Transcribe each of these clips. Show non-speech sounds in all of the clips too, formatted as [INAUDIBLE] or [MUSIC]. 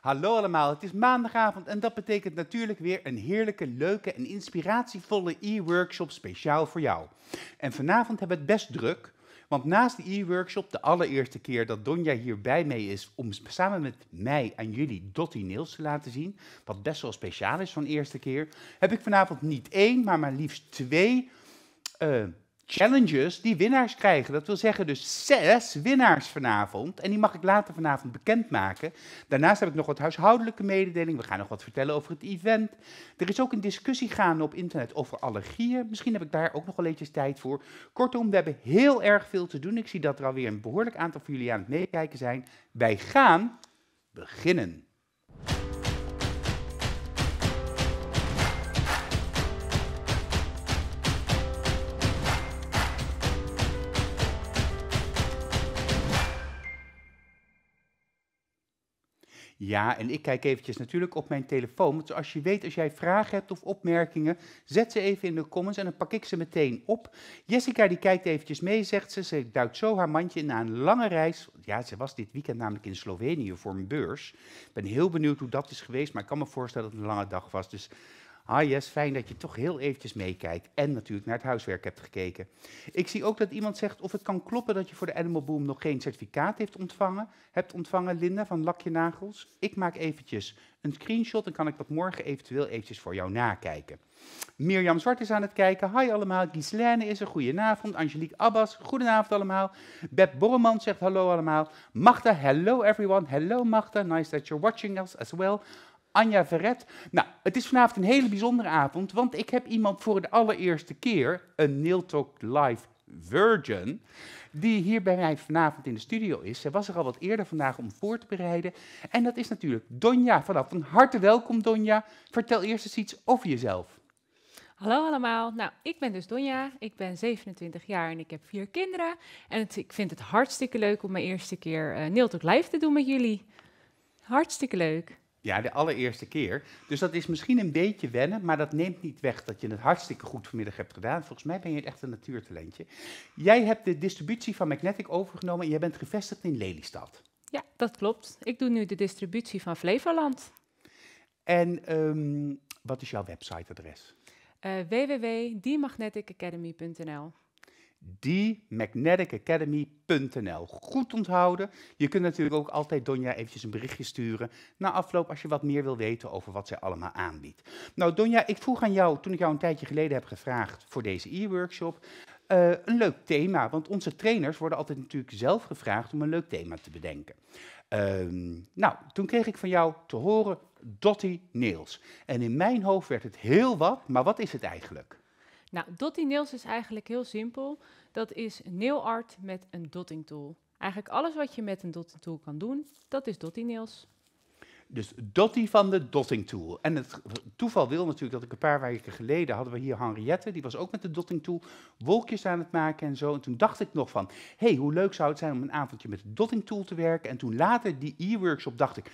Hallo allemaal, het is maandagavond en dat betekent natuurlijk weer een heerlijke, leuke en inspiratievolle e-workshop speciaal voor jou. En vanavond hebben we het best druk, want naast de e-workshop, de allereerste keer dat Donja hierbij mee is om samen met mij en jullie Dottie Nails te laten zien, wat best wel speciaal is van de eerste keer, heb ik vanavond niet één, maar maar liefst twee uh, challenges die winnaars krijgen. Dat wil zeggen dus zes winnaars vanavond. En die mag ik later vanavond bekendmaken. Daarnaast heb ik nog wat huishoudelijke mededeling. We gaan nog wat vertellen over het event. Er is ook een discussie gaande op internet over allergieën. Misschien heb ik daar ook nog wel eventjes tijd voor. Kortom, we hebben heel erg veel te doen. Ik zie dat er alweer een behoorlijk aantal van jullie aan het meekijken zijn. Wij gaan beginnen. Ja, en ik kijk eventjes natuurlijk op mijn telefoon. Want als je weet, als jij vragen hebt of opmerkingen, zet ze even in de comments en dan pak ik ze meteen op. Jessica die kijkt eventjes mee, zegt ze. Ze duikt zo haar mandje in na een lange reis. Ja, ze was dit weekend namelijk in Slovenië voor een beurs. Ik ben heel benieuwd hoe dat is geweest, maar ik kan me voorstellen dat het een lange dag was. Dus Ah yes, fijn dat je toch heel eventjes meekijkt. En natuurlijk naar het huiswerk hebt gekeken. Ik zie ook dat iemand zegt of het kan kloppen dat je voor de Animal Boom nog geen certificaat heeft ontvangen. Hebt ontvangen, Linda, van Lakje Nagels. Ik maak eventjes een screenshot en kan ik dat morgen eventueel eventjes voor jou nakijken. Mirjam Zwart is aan het kijken. Hi allemaal, Gislaine is er. Goedenavond. Angelique Abbas, goedenavond allemaal. Beb Borreman zegt hallo allemaal. Magda, hello everyone. Hello Magda, nice that you're watching us as well. Anja Verret. Nou, het is vanavond een hele bijzondere avond, want ik heb iemand voor de allereerste keer, een Neil Talk Live Virgin, die hier bij mij vanavond in de studio is. Zij was er al wat eerder vandaag om voor te bereiden. En dat is natuurlijk Donja vanaf. Van harte welkom, Donja. Vertel eerst eens iets over jezelf. Hallo allemaal. Nou, ik ben dus Donja. Ik ben 27 jaar en ik heb vier kinderen. En ik vind het hartstikke leuk om mijn eerste keer uh, Talk Live te doen met jullie. Hartstikke leuk. Ja, de allereerste keer. Dus dat is misschien een beetje wennen, maar dat neemt niet weg dat je het hartstikke goed vanmiddag hebt gedaan. Volgens mij ben je echt een natuurtalentje. Jij hebt de distributie van Magnetic overgenomen en jij bent gevestigd in Lelystad. Ja, dat klopt. Ik doe nu de distributie van Flevoland. En ehm, wat is jouw websiteadres? Uh, eh, www.diemagneticacademy.nl Academy.nl. Goed onthouden. Je kunt natuurlijk ook altijd Donja eventjes een berichtje sturen na afloop als je wat meer wil weten over wat zij allemaal aanbiedt. Nou Donja, ik vroeg aan jou toen ik jou een tijdje geleden heb gevraagd voor deze e-workshop eh, een leuk thema, want onze trainers worden altijd natuurlijk zelf gevraagd om een leuk thema te bedenken. Ehm, nou, toen kreeg ik van jou te horen Dottie Nails. En in mijn hoofd werd het heel wat, maar wat is het eigenlijk? Nou, dotting nails is eigenlijk heel simpel. Dat is nail art met een dotting tool. Eigenlijk alles wat je met een dotting tool kan doen, dat is dotting nails. Dus Dottie van de Dotting Tool. En het toeval wil natuurlijk dat ik een paar weken geleden hadden we hier Henriette, die was ook met de Dotting Tool wolkjes aan het maken en zo. En toen dacht ik nog van, hé, hey, hoe leuk zou het zijn om een avondje met de Dotting Tool te werken. En toen later die e-workshop dacht ik,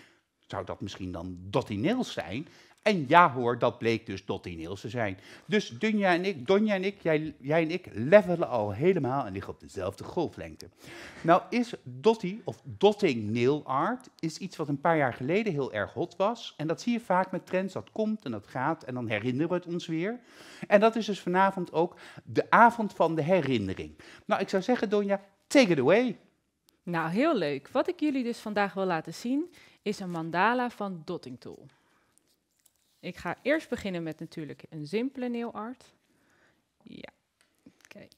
zou dat misschien dan Dottie Nails zijn? En ja hoor, dat bleek dus Dottie Niels te zijn. Dus Dunja en ik, Donja en ik, jij, jij en ik levelen al helemaal en liggen op dezelfde golflengte. Nou is Dottie of dotting nail art is iets wat een paar jaar geleden heel erg hot was. En dat zie je vaak met trends, dat komt en dat gaat en dan herinneren we het ons weer. En dat is dus vanavond ook de avond van de herinnering. Nou, ik zou zeggen Donja, take it away. Nou, heel leuk. Wat ik jullie dus vandaag wil laten zien is een mandala van Dotting Tool. Ik ga eerst beginnen met natuurlijk een simpele neelart. Ja, kijk.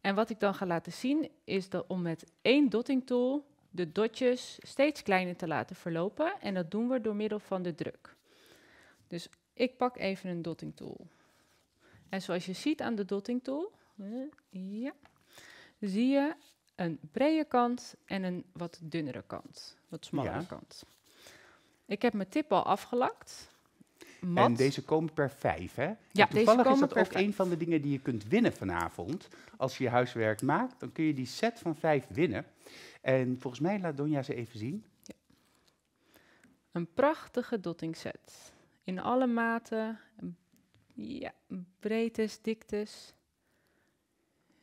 En wat ik dan ga laten zien is dat om met één dotting tool de dotjes steeds kleiner te laten verlopen. En dat doen we door middel van de druk. Dus ik pak even een dotting tool. En zoals je ziet aan de dotting tool, ja, zie je een brede kant en een wat dunnere kant, wat smallere kant. Ik heb mijn tip al afgelakt. En deze komen per vijf, hè? Ja, toevallig is het ook een van de dingen die je kunt winnen vanavond. Als je je huiswerk maakt, dan kun je die set van vijf winnen. En volgens mij laat Donja ze even zien. Ja. Een prachtige dottingset. In alle maten, ja, breedtes, diktes.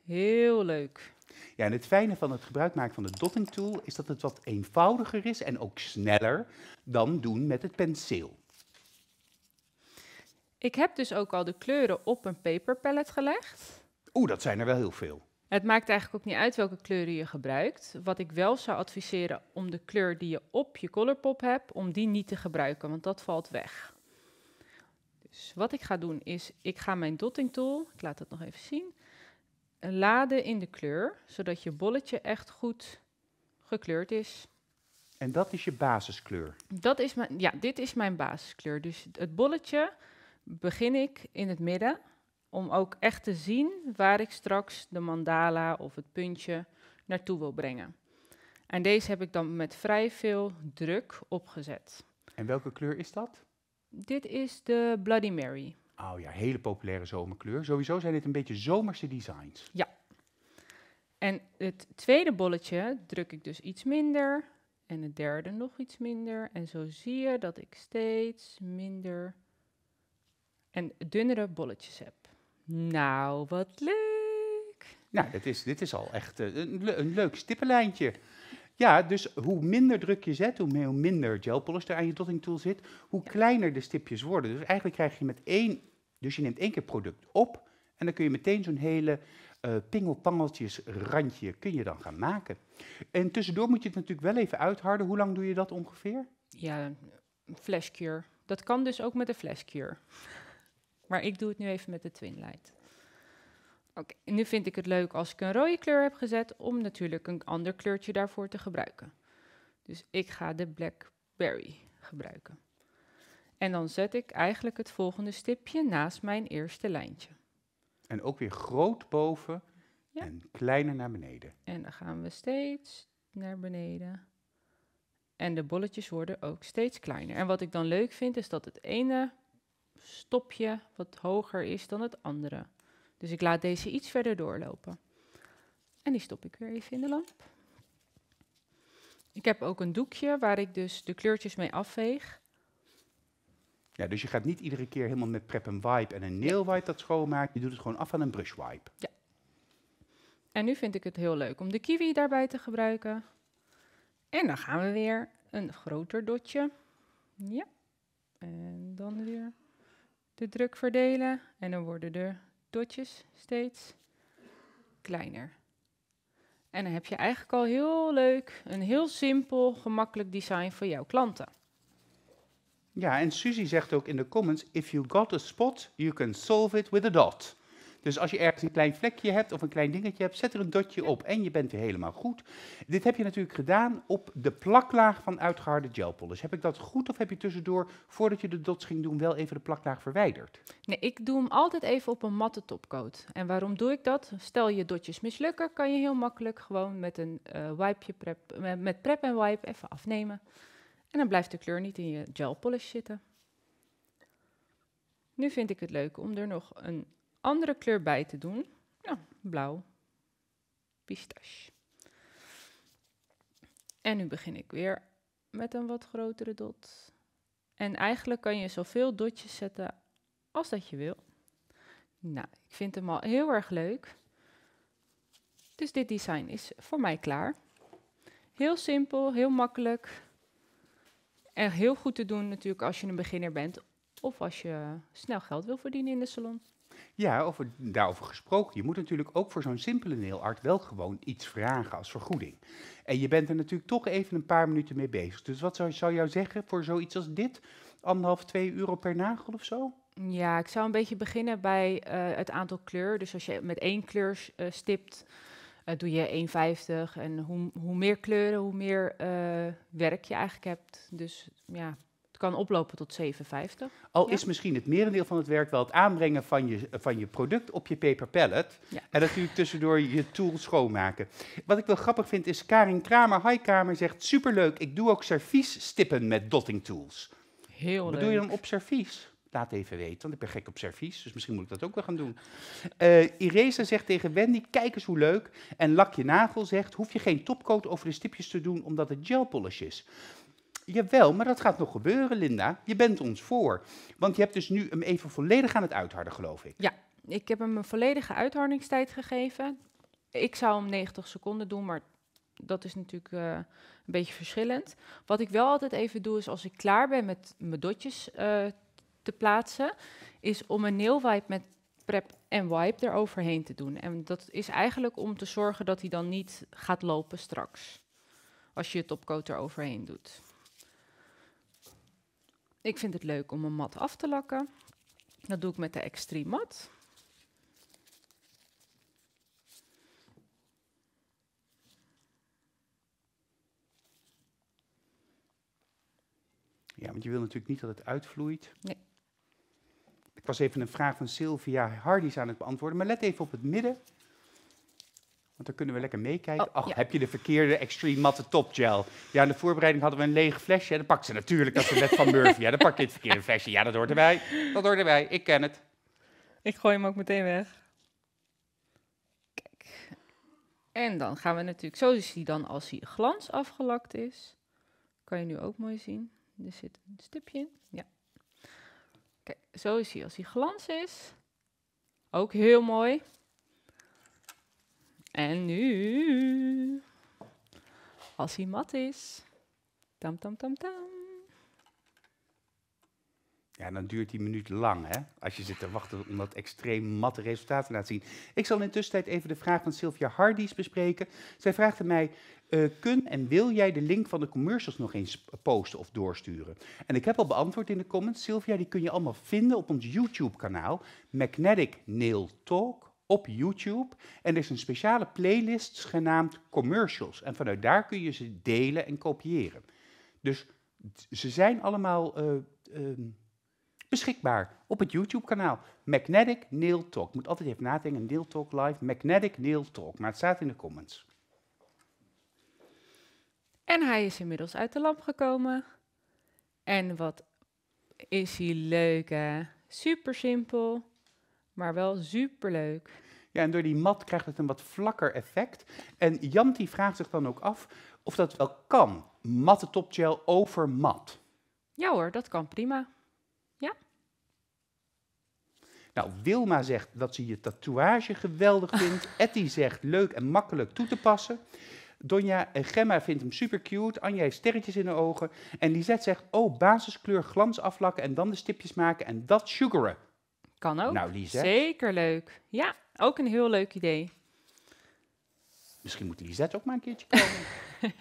Heel leuk. Ja, en het fijne van het gebruik maken van de dotting tool is dat het wat eenvoudiger is en ook sneller dan doen met het penseel. Ik heb dus ook al de kleuren op een paperpallet gelegd. Oeh, dat zijn er wel heel veel. Het maakt eigenlijk ook niet uit welke kleuren je gebruikt. Wat ik wel zou adviseren om de kleur die je op je Colourpop hebt, om die niet te gebruiken, want dat valt weg. Dus wat ik ga doen is, ik ga mijn dotting tool, ik laat dat nog even zien, laden in de kleur, zodat je bolletje echt goed gekleurd is. En dat is je basiskleur? Dat is mijn, ja, dit is mijn basiskleur. Dus het bolletje begin ik in het midden om ook echt te zien waar ik straks de mandala of het puntje naartoe wil brengen. En deze heb ik dan met vrij veel druk opgezet. En welke kleur is dat? Dit is de Bloody Mary. Oh ja, hele populaire zomerkleur. Sowieso zijn dit een beetje zomerse designs. Ja. En het tweede bolletje druk ik dus iets minder. En het derde nog iets minder. En zo zie je dat ik steeds minder en dunnere bolletjes heb. Nou, wat leuk! Nou, dit is, dit is al echt eh, een, een, leuk stippenlijntje. Ja, dus hoe minder druk je zet, hoe, meer, minder gelpolish er aan je dotting tool zit, hoe kleiner de stipjes worden. Dus eigenlijk krijg je met één, dus je neemt één keer product op en dan kun je meteen zo'n hele uh, pingelpangeltjes randje kun je dan gaan maken. En tussendoor moet je het natuurlijk wel even uitharden. Hoe lang doe je dat ongeveer? Ja, flashcure. Dat kan dus ook met een flashcure. Maar ik doe het nu even met de twin light. Oké, nu vind ik het leuk als ik een rode kleur heb gezet, om natuurlijk een ander kleurtje daarvoor te gebruiken. Dus ik ga de Blackberry gebruiken. En dan zet ik eigenlijk het volgende stipje naast mijn eerste lijntje. En ook weer groot boven en kleiner naar beneden. En dan gaan we steeds naar beneden. En de bolletjes worden ook steeds kleiner. En wat ik dan leuk vind, is dat het ene stopje wat hoger is dan het andere. Dus ik laat deze iets verder doorlopen. En die stop ik weer even in de lamp. Ik heb ook een doekje waar ik dus de kleurtjes mee afveeg. Ja, dus je gaat niet iedere keer helemaal met prep en wipe en een nail wipe dat schoonmaken. Je doet het gewoon af aan een brush wipe. Ja. En nu vind ik het heel leuk om de kiwi daarbij te gebruiken. En dan gaan we weer een groter dotje. Ja. En dan weer de druk verdelen en dan worden de dotjes steeds kleiner. En dan heb je eigenlijk al heel leuk, een heel simpel, gemakkelijk design voor jouw klanten. Ja, en Suzy zegt ook in de comments: If you got a spot, you can solve it with a dot. Dus als je ergens een klein vlekje hebt of een klein dingetje hebt, zet er een dotje op en je bent weer helemaal goed. Dit heb je natuurlijk gedaan op de plaklaag van uitgeharde polish. Heb ik dat goed of heb je tussendoor, voordat je de dots ging doen, wel even de plaklaag verwijderd? Nee, ik doe hem altijd even op een matte topcoat. En waarom doe ik dat? Stel je dotjes mislukken, kan je heel makkelijk gewoon met een uh, wipeje prep, met prep en wipe even afnemen. En dan blijft de kleur niet in je gel polish zitten. Nu vind ik het leuk om er nog een andere kleur bij te doen. Nou, blauw. Pistache. En nu begin ik weer met een wat grotere dot. En eigenlijk kan je zoveel dotjes zetten als dat je wil. Nou, ik vind hem al heel erg leuk. Dus dit design is voor mij klaar. Heel simpel, heel makkelijk. En heel goed te doen natuurlijk als je een beginner bent of als je snel geld wil verdienen in de salon. Ja, over, daarover gesproken. Je moet natuurlijk ook voor zo'n simpele neelart wel gewoon iets vragen als vergoeding. En je bent er natuurlijk toch even een paar minuten mee bezig. Dus wat zou, zou jou zeggen voor zoiets als dit? Anderhalf, twee euro per nagel of zo? Ja, ik zou een beetje beginnen bij eh, het aantal kleur. Dus als je met één kleur eh, stipt, eh, doe je 1,50. En hoe, hoe meer kleuren, hoe meer werk je eigenlijk hebt. Dus ja, kan oplopen tot 57. Al is misschien het merendeel van het werk wel het aanbrengen van je, van je product op je paper pallet. Ja. En natuurlijk tussendoor je tool schoonmaken. Wat ik wel grappig vind is Karin Kramer, hi Kamer, zegt superleuk. Ik doe ook stippen met dotting tools. Heel Wat leuk. doe je dan op servies? Laat even weten, want ik ben gek op servies, dus misschien moet ik dat ook wel gaan doen. Uh, eh, Iresa zegt tegen Wendy, kijk eens hoe leuk. En Lakje Nagel zegt, hoef je geen topcoat over de stipjes te doen, omdat het polish is. Jawel, maar dat gaat nog gebeuren, Linda. Je bent ons voor. Want je hebt dus nu hem even volledig aan het uitharden, geloof ik. Ja, ik heb hem een volledige uithardingstijd gegeven. Ik zou hem 90 seconden doen, maar dat is natuurlijk eh, een beetje verschillend. Wat ik wel altijd even doe, is als ik klaar ben met mijn dotjes eh, te plaatsen, is om een wipe met prep en wipe eroverheen te doen. En dat is eigenlijk om te zorgen dat hij dan niet gaat lopen straks. Als je het topcoat eroverheen doet. Ik vind het leuk om een mat af te lakken. Dat doe ik met de Extreme Mat. Ja, want je wil natuurlijk niet dat het uitvloeit. Nee. Ik was even een vraag van Sylvia Hardy aan het beantwoorden, maar let even op het midden. Want dan kunnen we lekker meekijken. Oh, Ach, heb je de verkeerde extreme matte topgel? Ja, in de voorbereiding hadden we een leeg flesje. en dan pak ze natuurlijk, dat net van Murphy. Ja, dan pak je het verkeerde flesje. Ja, dat hoort erbij. Dat hoort erbij. Ik ken het. Ik gooi hem ook meteen weg. Kijk. En dan gaan we natuurlijk... Zo is hij dan als hij glans afgelakt is. Kan je nu ook mooi zien. Er zit een stipje in. Ja. Kijk, zo is hij als hij glans is. Ook heel mooi. En nu, als hij mat is, tam tam tam tam. Ja, dan duurt die minuut lang, hè? Als je zit te wachten om dat extreem matte resultaat te laten zien. Ik zal in de tussentijd even de vraag van Sylvia Hardies bespreken. Zij vraagt mij, eh, kun en wil jij de link van de commercials nog eens posten of doorsturen? En ik heb al beantwoord in de comments, Sylvia, die kun je allemaal vinden op ons YouTube-kanaal. Magnetic Nail Talk op YouTube. En er is een speciale playlist genaamd commercials. En vanuit daar kun je ze delen en kopiëren. Dus ze zijn allemaal eh, ehm, beschikbaar op het YouTube-kanaal. Magnetic Neil Talk. Ik moet altijd even nadenken, Nail Talk Live. Magnetic Neil Talk, maar het staat in de comments. En hij is inmiddels uit de lamp gekomen. En wat is hij leuk, hè? Super simpel maar wel superleuk. Ja, en door die mat krijgt het een wat vlakker effect. En Janti vraagt zich dan ook af of dat wel kan. Matte topgel over mat. Ja hoor, dat kan prima. Ja. Nou, Wilma zegt dat ze je tatoeage geweldig vindt. [LAUGHS] Etty zegt leuk en makkelijk toe te passen. Donja en Gemma vindt hem super cute. Anje heeft sterretjes in de ogen. En Lisette zegt, oh, basiskleur glans aflakken en dan de stipjes maken en dat sugaren. Kan ook. Nou, Zeker leuk. Ja, ook een heel leuk idee. Misschien moet Lisette ook maar een keertje komen. [LAUGHS]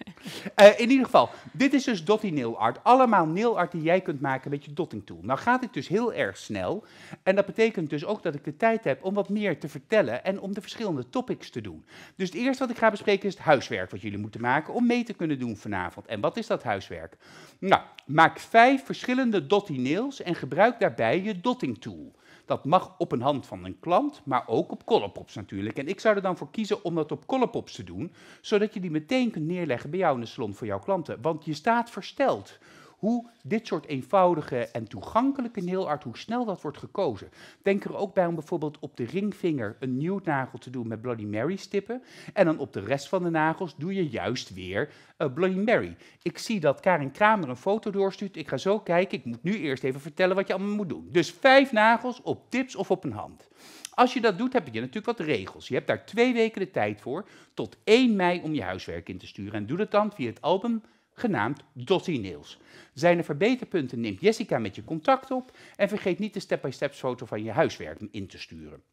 Eh, in ieder geval, dit is dus Dottie Nail Art. Allemaal nail art die jij kunt maken met je dotting tool. Nou gaat het dus heel erg snel. En dat betekent dus ook dat ik de tijd heb om wat meer te vertellen en om de verschillende topics te doen. Dus het eerste wat ik ga bespreken is het huiswerk wat jullie moeten maken om mee te kunnen doen vanavond. En wat is dat huiswerk? Nou, maak vijf verschillende Dottie nails en gebruik daarbij je dotting tool. Dat mag op een hand van een klant, maar ook op Colorpops natuurlijk. En ik zou er dan voor kiezen om dat op Colorpops te doen, zodat je die meteen kunt neerleggen bij jou in de salon voor jouw klanten. Want je staat versteld hoe dit soort eenvoudige en toegankelijke nailart, hoe snel dat wordt gekozen. Denk er ook bij om bijvoorbeeld op de ringvinger een nieuw nagel te doen met Bloody Mary stippen. En dan op de rest van de nagels doe je juist weer eh, Bloody Mary. Ik zie dat Karin Kramer een foto doorstuurt. Ik ga zo kijken. Ik moet nu eerst even vertellen wat je allemaal moet doen. Dus vijf nagels op tips of op een hand. Als je dat doet, heb je natuurlijk wat regels. Je hebt daar twee weken de tijd voor, tot 1 mei om je huiswerk in te sturen. En doe dat dan via het album genaamd Dottie Nails. Zijn er verbeterpunten neemt Jessica met je contact op en vergeet niet de step-by-step foto van je huiswerk in te sturen.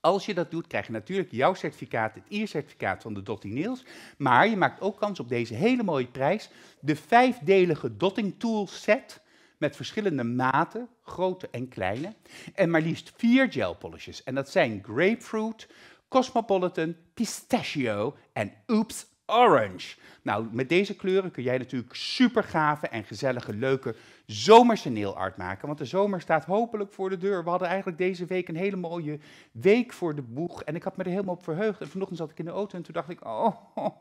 Als je dat doet, krijg je natuurlijk jouw certificaat, het ier certificaat van de Dotty Nails. Maar je maakt ook kans op deze hele mooie prijs. De vijfdelige Dotting Tool set met verschillende maten, grote en kleine. En maar liefst vier gel En dat zijn Grapefruit, Cosmopolitan, Pistachio en Oops Orange. Nou, met deze kleuren kun jij natuurlijk super gave en gezellige, leuke zomerse neelart maken. Want de zomer staat hopelijk voor de deur. We hadden eigenlijk deze week een hele mooie week voor de boeg. En ik had me er helemaal op verheugd. En vanochtend zat ik in de auto en toen dacht ik... Oh, [LAUGHS]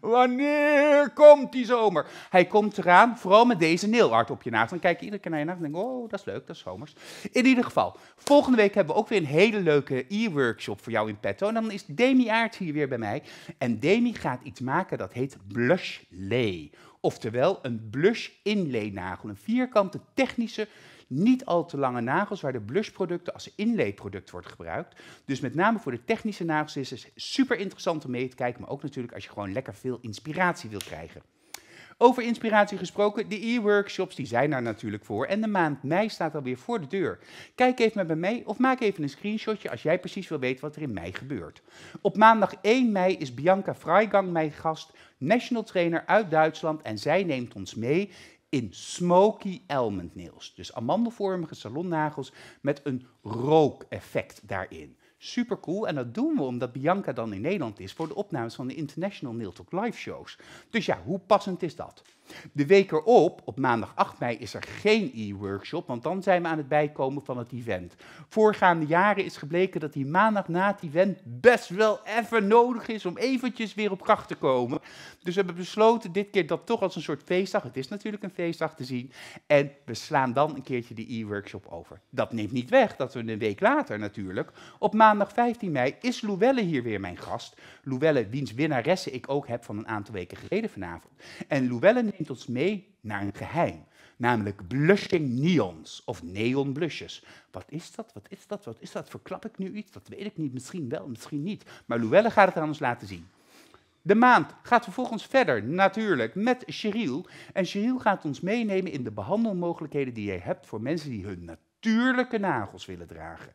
wanneer komt die zomer? Hij komt eraan, vooral met deze neelart op je naad. Dan kijk je iedere keer naar je naad en denk oh, dat is leuk, dat is zomers. In ieder geval, volgende week hebben we ook weer een hele leuke e-workshop voor jou in petto. En dan is Demi Aert hier weer bij mij. En Demi gaat iets maken dat heet Blush Lay. Oftewel een blush inleennagel, een vierkante technische, niet al te lange nagels waar de blushproducten als inleeproduct wordt gebruikt. Dus met name voor de technische nagels is het super interessant om mee te kijken, maar ook natuurlijk als je gewoon lekker veel inspiratie wil krijgen. Over inspiratie gesproken, de e-workshops die zijn daar natuurlijk voor. En de maand mei staat alweer voor de deur. Kijk even met me mee of maak even een screenshotje als jij precies wil weten wat er in mei gebeurt. Op maandag 1 mei is Bianca Freigang mijn gast, national trainer uit Duitsland. En zij neemt ons mee in smoky almond nails. Dus amandelvormige salonnagels met een rookeffect daarin. Super cool. En dat doen we omdat Bianca dan in Nederland is voor de opnames van de International Nail Talk Live Shows. Dus ja, hoe passend is dat? De week erop, op maandag 8 mei, is er geen e-workshop, want dan zijn we aan het bijkomen van het event. Voorgaande jaren is gebleken dat die maandag na het event best wel even nodig is om eventjes weer op kracht te komen. Dus we hebben besloten dit keer dat toch als een soort feestdag, het is natuurlijk een feestdag te zien, en we slaan dan een keertje de e-workshop over. Dat neemt niet weg dat we een week later natuurlijk, op maandag 15 mei, is Louelle hier weer mijn gast. Louelle, wiens winnaresse, ik ook heb van een aantal weken geleden vanavond. En Louelle neemt ons mee naar een geheim, namelijk blushing neons of neon blushes. Wat is dat? Wat is dat? Wat is dat? Verklap ik nu iets? Dat weet ik niet. Misschien wel, misschien niet. Maar Luelle gaat het aan ons laten zien. De maand gaat vervolgens verder, natuurlijk, met Cheryl. En Cheryl gaat ons meenemen in de behandelmogelijkheden die je hebt voor mensen die hun natuurlijke nagels willen dragen.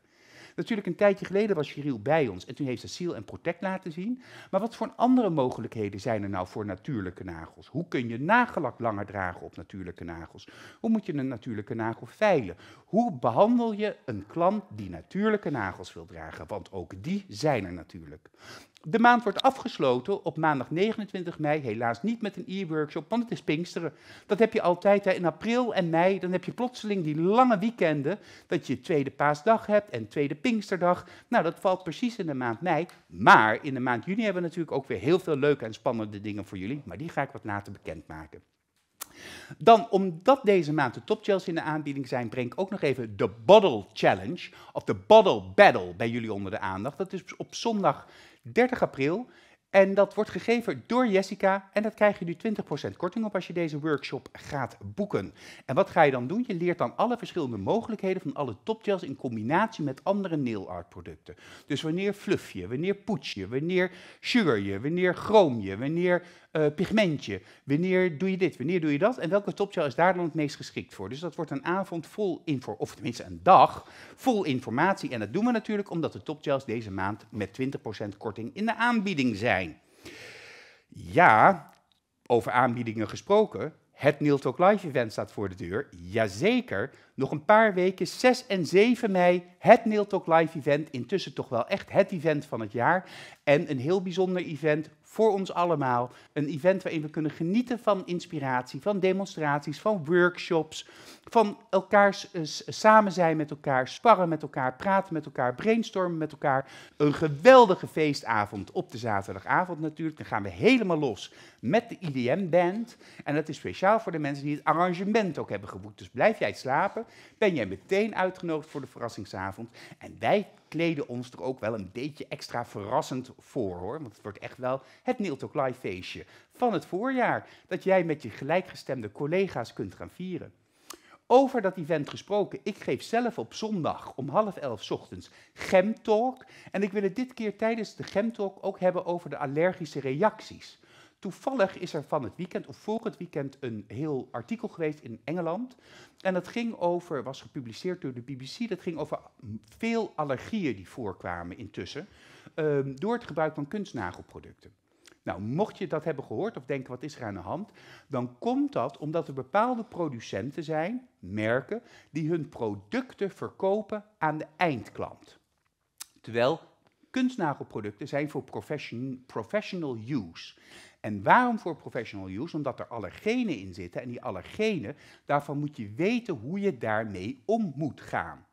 Natuurlijk, een tijdje geleden was Cyril bij ons en toen heeft ze Seal en Protect laten zien. Maar wat voor andere mogelijkheden zijn er nou voor natuurlijke nagels? Hoe kun je nagellak langer dragen op natuurlijke nagels? Hoe moet je een natuurlijke nagel veilen? Hoe behandel je een klant die natuurlijke nagels wil dragen? Want ook die zijn er natuurlijk. De maand wordt afgesloten op maandag 29 mei, helaas niet met een e-workshop, want het is Pinksteren. Dat heb je altijd hè, in april en mei, dan heb je plotseling die lange weekenden, dat je tweede paasdag hebt en tweede Pinksterdag. Nou, dat valt precies in de maand mei, maar in de maand juni hebben we natuurlijk ook weer heel veel leuke en spannende dingen voor jullie, maar die ga ik wat later bekendmaken. Dan, omdat deze maand de topgels in de aanbieding zijn, breng ik ook nog even de Bottle Challenge, of de Bottle Battle bij jullie onder de aandacht. Dat is op zondag 30 april en dat wordt gegeven door Jessica. En dat krijg je nu 20% korting op als je deze workshop gaat boeken. En wat ga je dan doen? Je leert dan alle verschillende mogelijkheden van alle topgels in combinatie met andere nail art producten. Dus wanneer fluff je, wanneer poets je, wanneer sugar je, wanneer chroom je, wanneer uh, eh, pigmentje, wanneer doe je dit, wanneer doe je dat. En welke topgel is daar dan het meest geschikt voor? Dus dat wordt een avond vol info, of tenminste een dag, vol informatie. En dat doen we natuurlijk omdat de topgels deze maand met 20% korting in de aanbieding zijn. Ja, over aanbiedingen gesproken. Het Neil Talk Live event staat voor de deur. Jazeker. Nog een paar weken, 6 en 7 mei. Het Neil Talk Live event. Intussen toch wel echt het event van het jaar. En een heel bijzonder event voor ons allemaal. Een event waarin we kunnen genieten van inspiratie, van demonstraties, van workshops, van elkaars eh, samen zijn met elkaar, sparren met elkaar, praten met elkaar, brainstormen met elkaar. Een geweldige feestavond op de zaterdagavond natuurlijk. Dan gaan we helemaal los met de IDM-band. E en dat is speciaal voor de mensen die het arrangement ook hebben geboekt. Dus blijf jij slapen, ben jij meteen uitgenodigd voor de verrassingsavond. En wij kleden ons er ook wel een beetje extra verrassend voor, hoor. Want het wordt echt wel het Niltok Live feestje van het voorjaar. Dat jij met je gelijkgestemde collega's kunt gaan vieren. Over dat event gesproken, ik geef zelf op zondag om half elf ochtends Gemtalk. En ik wil het dit keer tijdens de Gemtalk ook hebben over de allergische reacties. Toevallig is er van het weekend of voor het weekend een heel artikel geweest in Engeland. En dat ging over, was gepubliceerd door de BBC, dat ging over veel allergieën die voorkwamen intussen ehm, door het gebruik van kunstnagelproducten. Nou, mocht je dat hebben gehoord of denken wat is er aan de hand, dan komt dat omdat er bepaalde producenten zijn, merken, die hun producten verkopen aan de eindklant. Terwijl kunstnagelproducten zijn voor professional use. En waarom voor professional use? Omdat er allergenen in zitten en die allergenen, daarvan moet je weten hoe je daarmee om moet gaan.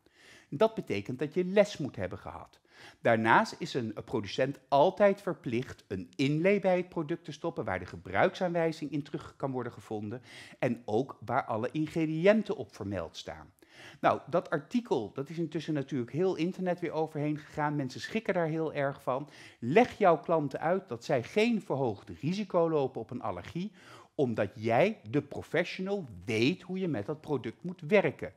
dat betekent dat je les moet hebben gehad. Daarnaast is een producent altijd verplicht een inlay bij het product te stoppen waar de gebruiksaanwijzing in terug kan worden gevonden en ook waar alle ingrediënten op vermeld staan. Nou, dat artikel, dat is intussen natuurlijk heel internet weer overheen gegaan. Mensen schrikken daar heel erg van. Leg jouw klanten uit dat zij geen verhoogd risico lopen op een allergie, omdat jij, de professional, weet hoe je met dat product moet werken.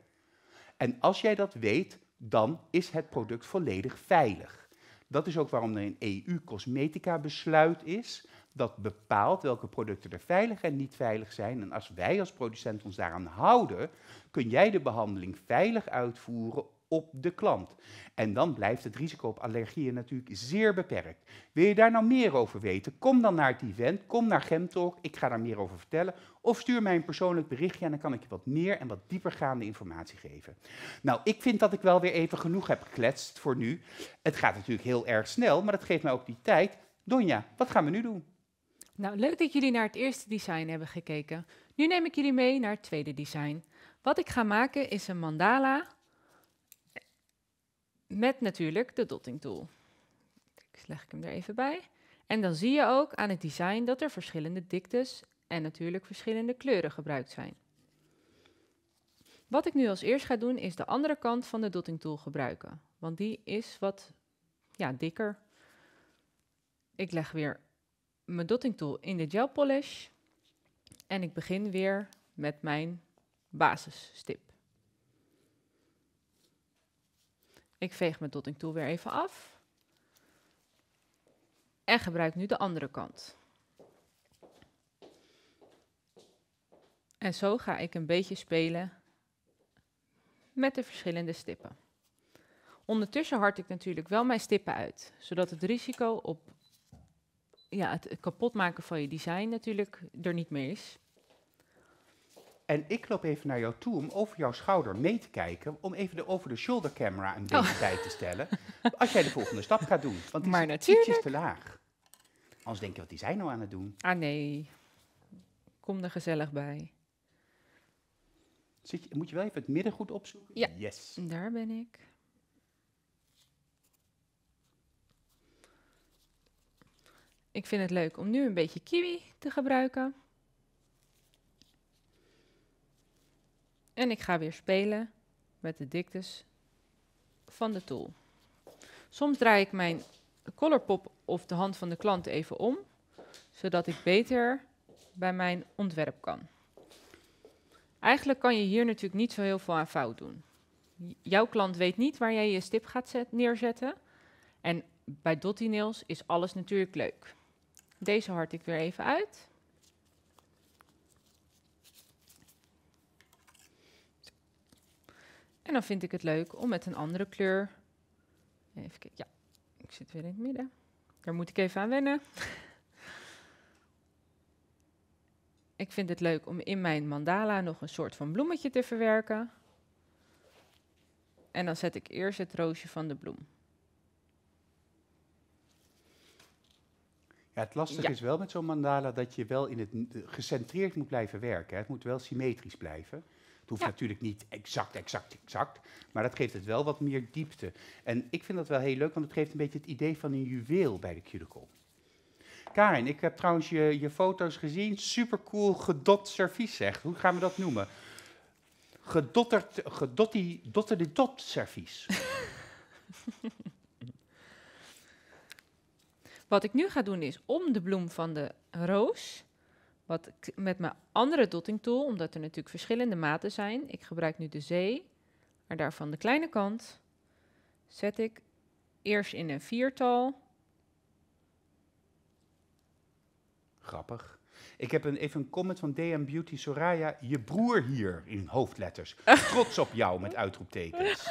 En als jij dat weet, dan is het product volledig veilig. Dat is ook waarom er een EU-cosmetica-besluit is, dat bepaalt welke producten er veilig en niet veilig zijn. En als wij als producent ons daaraan houden, kun jij de behandeling veilig uitvoeren op de klant. En dan blijft het risico op allergieën natuurlijk zeer beperkt. Wil je daar nou meer over weten? Kom dan naar het event, kom naar Gemtalk, ik ga daar meer over vertellen. Of stuur mij een persoonlijk berichtje en dan kan ik je wat meer en wat diepergaande informatie geven. Nou, ik vind dat ik wel weer even genoeg heb gekletst voor nu. Het gaat natuurlijk heel erg snel, maar dat geeft mij ook die tijd. Donja, wat gaan we nu doen? Nou, leuk dat jullie naar het eerste design hebben gekeken. Nu neem ik jullie mee naar het tweede design. Wat ik ga maken is een mandala met natuurlijk de dotting tool. Ik leg ik hem er even bij. En dan zie je ook aan het design dat er verschillende diktes en natuurlijk verschillende kleuren gebruikt zijn. Wat ik nu als eerst ga doen is de andere kant van de dotting tool gebruiken, want die is wat ja, dikker. Ik leg weer mijn dotting tool in de gel polish. En ik begin weer met mijn basisstip. Ik veeg mijn dotting tool weer even af. En gebruik nu de andere kant. En zo ga ik een beetje spelen met de verschillende stippen. Ondertussen hard ik natuurlijk wel mijn stippen uit, zodat het risico op ja, het, kapotmaken van je design natuurlijk er niet meer is. En ik loop even naar jou toe om over jouw schouder mee te kijken. Om even de over-the-shoulder camera een oh. beetje oh. bij te stellen. [LAUGHS] Als jij de volgende stap gaat doen. Want het maar is te laag. Anders denk je, wat die zijn nou aan het doen? Ah nee, kom er gezellig bij. Zit je, moet je wel even het midden goed opzoeken? Ja, yes. daar ben ik. Ik vind het leuk om nu een beetje kiwi te gebruiken. En ik ga weer spelen met de diktes van de tool. Soms draai ik mijn colorpop of de hand van de klant even om, zodat ik beter bij mijn ontwerp kan. Eigenlijk kan je hier natuurlijk niet zo heel veel aan fout doen. Jouw klant weet niet waar jij je stip gaat neerzetten. En bij Dotty Nails is alles natuurlijk leuk. Deze hard ik weer even uit. En dan vind ik het leuk om met een andere kleur... Even kijken, ja, ik zit weer in het midden. Daar moet ik even aan wennen. [LAUGHS] ik vind het leuk om in mijn mandala nog een soort van bloemetje te verwerken. En dan zet ik eerst het roosje van de bloem. het lastige is wel met zo'n mandala dat je wel in het gecentreerd moet blijven werken. Het moet wel symmetrisch blijven. Het hoeft natuurlijk niet exact, exact, exact. Maar dat geeft het wel wat meer diepte. En ik vind dat wel heel leuk, want het geeft een beetje het idee van een juweel bij de cuticle. Karin, ik heb trouwens je, je foto's gezien. Supercool gedot servies, zeg. Hoe gaan we dat noemen? Gedotterd, gedotti, dot servies. [LAUGHS] Wat ik nu ga doen is om de bloem van de roos, wat ik met mijn andere dotting tool, omdat er natuurlijk verschillende maten zijn. Ik gebruik nu de zee, maar daarvan de kleine kant. Zet ik eerst in een viertal. Grappig. Ik heb een, even een comment van DM Beauty Soraya. Je broer hier in hoofdletters. [LAUGHS] Trots op jou met uitroeptekens.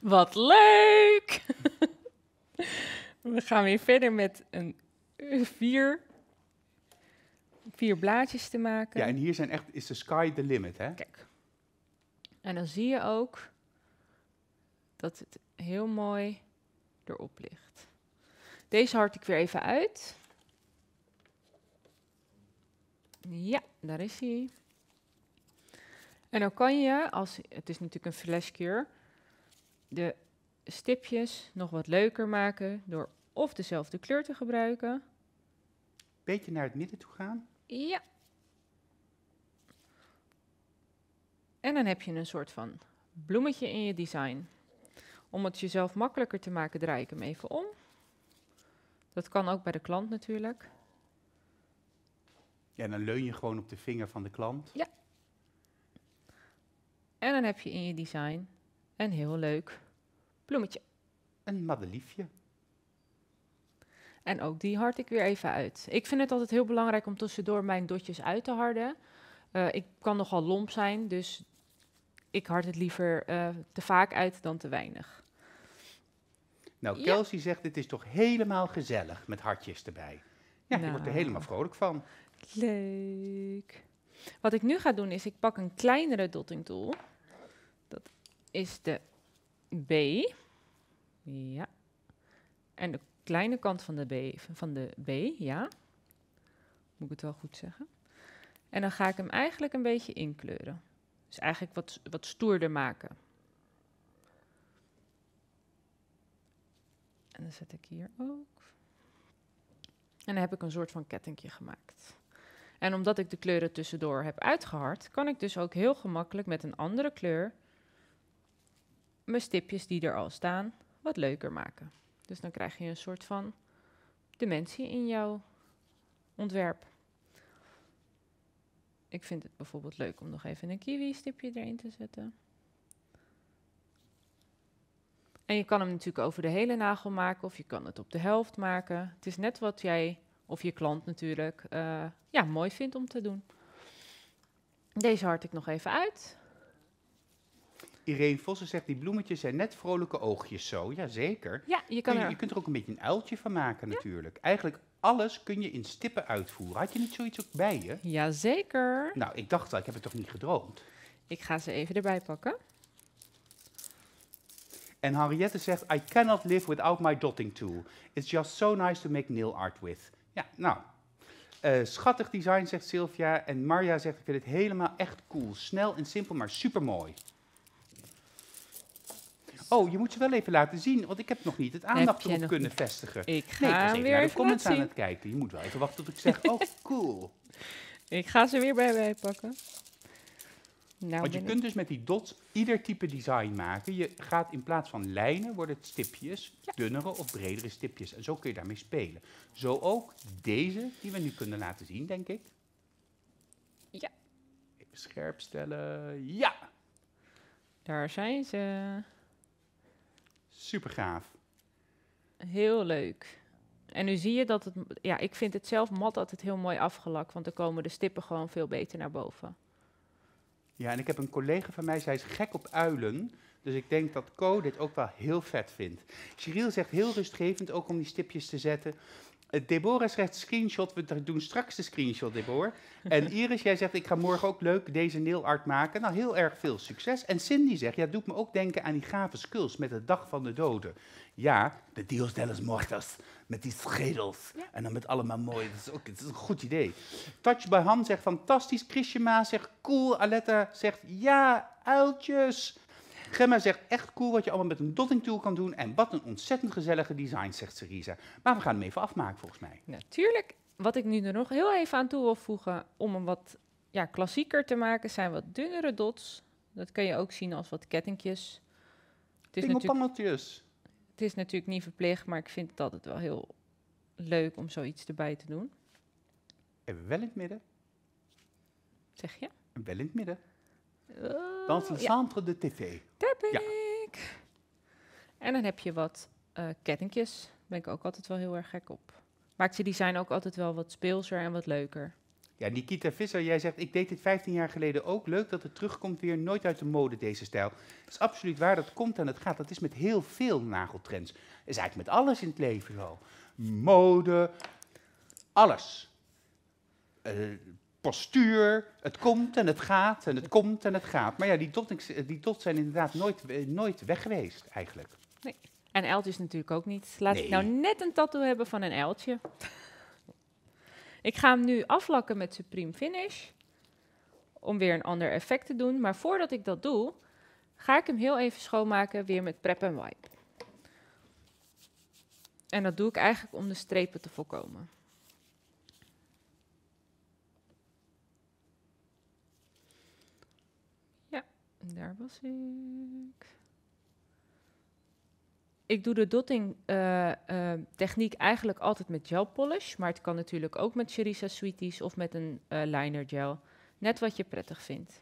Wat leuk! We gaan weer verder met een eh, vier, vier blaadjes te maken. Ja, en hier zijn echt, is de sky the limit, hè? Kijk. En dan zie je ook dat het heel mooi erop ligt. Deze hart ik weer even uit. Ja, daar is hij. En dan kan je, als, het is natuurlijk een flashcure, de stipjes nog wat leuker maken door of dezelfde kleur te gebruiken. Beetje naar het midden toe gaan. Ja. En dan heb je een soort van bloemetje in je design. Om het jezelf makkelijker te maken, draai ik hem even om. Dat kan ook bij de klant natuurlijk. Ja, en dan leun je gewoon op de vinger van de klant. Ja. En dan heb je in je design een heel leuk Bloemetje. Een madeliefje. En ook die hard ik weer even uit. Ik vind het altijd heel belangrijk om tussendoor mijn dotjes uit te harden. Eh, ik kan nogal lomp zijn, dus ik hard het liever eh, te vaak uit dan te weinig. Nou, Kelsey zegt, dit is toch helemaal gezellig met hartjes erbij. Ja, nou. je wordt er nou. helemaal vrolijk van. Leuk. Wat ik nu ga doen is, ik pak een kleinere tool. Dat is de B. Ja. En de kleine kant van de B, van de B, ja. Moet ik het wel goed zeggen. En dan ga ik hem eigenlijk een beetje inkleuren. Dus eigenlijk wat, wat stoerder maken. En dan zet ik hier ook. En dan heb ik een soort van kettingje gemaakt. En omdat ik de kleuren tussendoor heb uitgehard, kan ik dus ook heel gemakkelijk met een andere kleur mijn stipjes die er al staan wat leuker maken. Dus dan krijg je een soort van dimensie in jouw ontwerp. Ik vind het bijvoorbeeld leuk om nog even een kiwi-stipje erin te zetten. En je kan hem natuurlijk over de hele nagel maken of je kan het op de helft maken. Het is net wat jij of je klant natuurlijk eh, ja, mooi vindt om te doen. Deze hard ik nog even uit. Irene Vossen zegt, die bloemetjes zijn net vrolijke oogjes zo. Jazeker. Ja, je, kan je, kunt er ook een beetje een uiltje van maken natuurlijk. Eigenlijk alles kun je in stippen uitvoeren. Had je niet zoiets ook bij je? Jazeker. Nou, ik dacht al, ik heb het toch niet gedroomd? Ik ga ze even erbij pakken. En Henriette zegt, I cannot live without my dotting tool. It's just so nice to make nail art with. Ja, nou. Eh, schattig design, zegt Sylvia. En Marja zegt, ik vind het helemaal echt cool. Snel en simpel, maar supermooi. Oh, je moet ze wel even laten zien, want ik heb nog niet het aandacht erop kunnen vestigen. Ik ga nee, ik weer naar de comments aan het kijken. Je moet wel even wachten tot ik zeg, oh, cool. ik ga ze weer bij mij pakken. Nou want je kunt dus met die dots ieder type design maken. Je gaat in plaats van lijnen, worden het stipjes, dunnere of bredere stipjes. En zo kun je daarmee spelen. Zo ook deze, die we nu kunnen laten zien, denk ik. Ja. Even scherp stellen. Ja! Daar zijn ze. Super gaaf. Heel leuk. En nu zie je dat het... Ja, ik vind het zelf mat altijd heel mooi afgelakt, want dan komen de stippen gewoon veel beter naar boven. Ja, en ik heb een collega van mij, zij is gek op uilen. Dus ik denk dat Co dit ook wel heel vet vindt. Cyril zegt heel rustgevend, ook om die stipjes te zetten. Eh, Deborah schrijft screenshot. We doen straks de screenshot, Deborah. En [LAUGHS] Iris, jij zegt, ik ga morgen ook leuk deze nail art maken. Nou, heel erg veel succes. En Cindy zegt, ja, doet me ook denken aan die gave skulls met de dag van de doden. Ja, de Dios de los Mortos. Met die schedels. En dan met allemaal mooi. Dat is ook een goed idee. Touch by Han zegt, fantastisch. Chrisje zegt, cool. Aletta zegt, ja, uiltjes. Gemma zegt echt cool wat je allemaal met een dotting tool kan doen. En wat een ontzettend gezellige design, zegt Serisa. Maar we gaan hem even afmaken volgens mij. Natuurlijk. wat ik nu er nog heel even aan toe wil voegen om hem wat ja, klassieker te maken, zijn wat dunnere dots. Dat kun je ook zien als wat kettingjes. Het is, natuurlijk, het is natuurlijk niet verplicht, maar ik vind het altijd wel heel leuk om zoiets erbij te doen. En wel in het midden. Zeg je? En wel in het midden dan oh, Dans centre de TV. Daar ben ja. ik. En dan heb je wat uh, kettingjes. Daar ben ik ook altijd wel heel erg gek op. Maakt je design ook altijd wel wat speelser en wat leuker. Ja, Nikita Visser, jij zegt, ik deed dit 15 jaar geleden ook. Leuk dat het terugkomt weer, nooit uit de mode deze stijl. Dat is absoluut waar, dat komt en het gaat. Dat is met heel veel nageltrends. Dat is eigenlijk met alles in het leven zo. Mode, alles. Eh, postuur. Het komt en het gaat en het komt en het gaat. Maar ja, die dots, die zijn inderdaad nooit, eh, nooit weg geweest eigenlijk. Nee. En uiltjes natuurlijk ook niet. Laat ik nou net een tattoo hebben van een uiltje. ik ga hem nu aflakken met Supreme Finish. Om weer een ander effect te doen. Maar voordat ik dat doe, ga ik hem heel even schoonmaken weer met prep en wipe. En dat doe ik eigenlijk om de strepen te voorkomen. Daar was ik. Ik doe de dotting eh, eh, techniek eigenlijk altijd met gel polish, maar het kan natuurlijk ook met Cherisa Sweeties of met een eh, liner gel. Net wat je prettig vindt.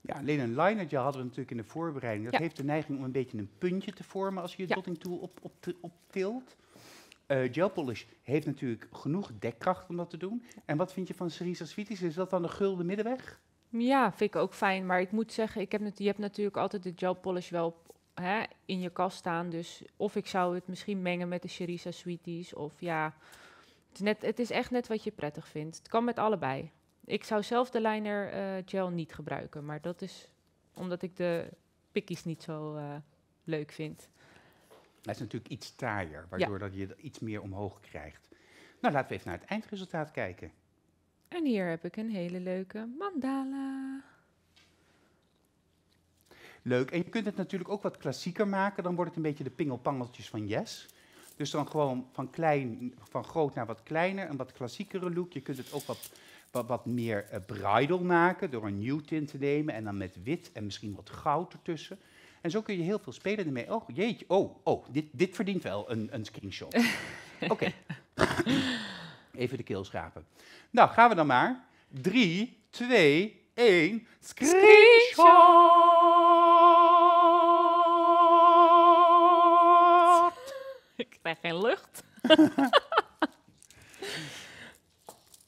Ja, alleen een gel hadden we natuurlijk in de voorbereiding. Dat heeft de neiging om een beetje een puntje te vormen als je je dotting tool op, op, op tilt. gel polish heeft natuurlijk genoeg dekkracht om dat te doen. En wat vind je van Cerisa Sweeties? Is dat dan de gulden middenweg? Ja, vind ik ook fijn. Maar ik moet zeggen, ik heb net, je hebt natuurlijk altijd de gel polish wel hè, in je kast staan. Dus of ik zou het misschien mengen met de Cherisa Sweeties. Of ja, het is, net, het is echt net wat je prettig vindt. Het kan met allebei. Ik zou zelf de liner eh, gel niet gebruiken. Maar dat is omdat ik de pikkies niet zo eh, leuk vind. Het is natuurlijk iets taaier, waardoor ja. dat je iets meer omhoog krijgt. Nou, laten we even naar het eindresultaat kijken. En hier heb ik een hele leuke mandala. Leuk. En je kunt het natuurlijk ook wat klassieker maken. Dan wordt het een beetje de pingelpangeltjes van Yes. Dus dan gewoon van, klein, van groot naar wat kleiner, een wat klassiekere look. Je kunt het ook wat, wat, wat meer uh, bridal maken door een nieuw tint te nemen. En dan met wit en misschien wat goud ertussen. En zo kun je heel veel spelen ermee. Oh, jeetje. Oh, oh dit, dit verdient wel een, een screenshot. [LAUGHS] Oké. Even de keel schrapen. Nou, gaan we dan maar. 3, 2, 1. Screenshot! [LAUGHS] Ik krijg geen lucht. [LAUGHS]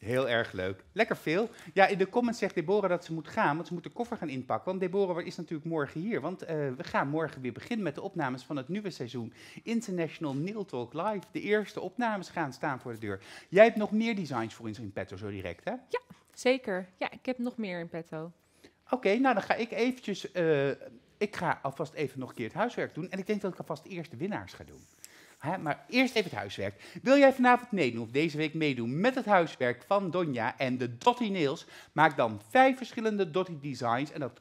Heel erg leuk. Lekker veel. Ja, in de comments zegt Deborah dat ze moet gaan, want ze moet de koffer gaan inpakken. Want Deborah is natuurlijk morgen hier, want eh, we gaan morgen weer beginnen met de opnames van het nieuwe seizoen International Nail Talk Live. De eerste opnames gaan staan voor de deur. Jij hebt nog meer designs voor ons in petto zo direct, hè? Ja, zeker. Ja, ik heb nog meer in petto. Oké, nou dan ga ik eventjes, eh, ik ga alvast even nog een keer het huiswerk doen. En ik denk dat ik alvast eerst de winnaars ga doen maar eerst even het huiswerk. Wil jij vanavond meedoen of deze week meedoen met het huiswerk van Donja en de Dotty Nails? Maak dan vijf verschillende Dotty designs en dat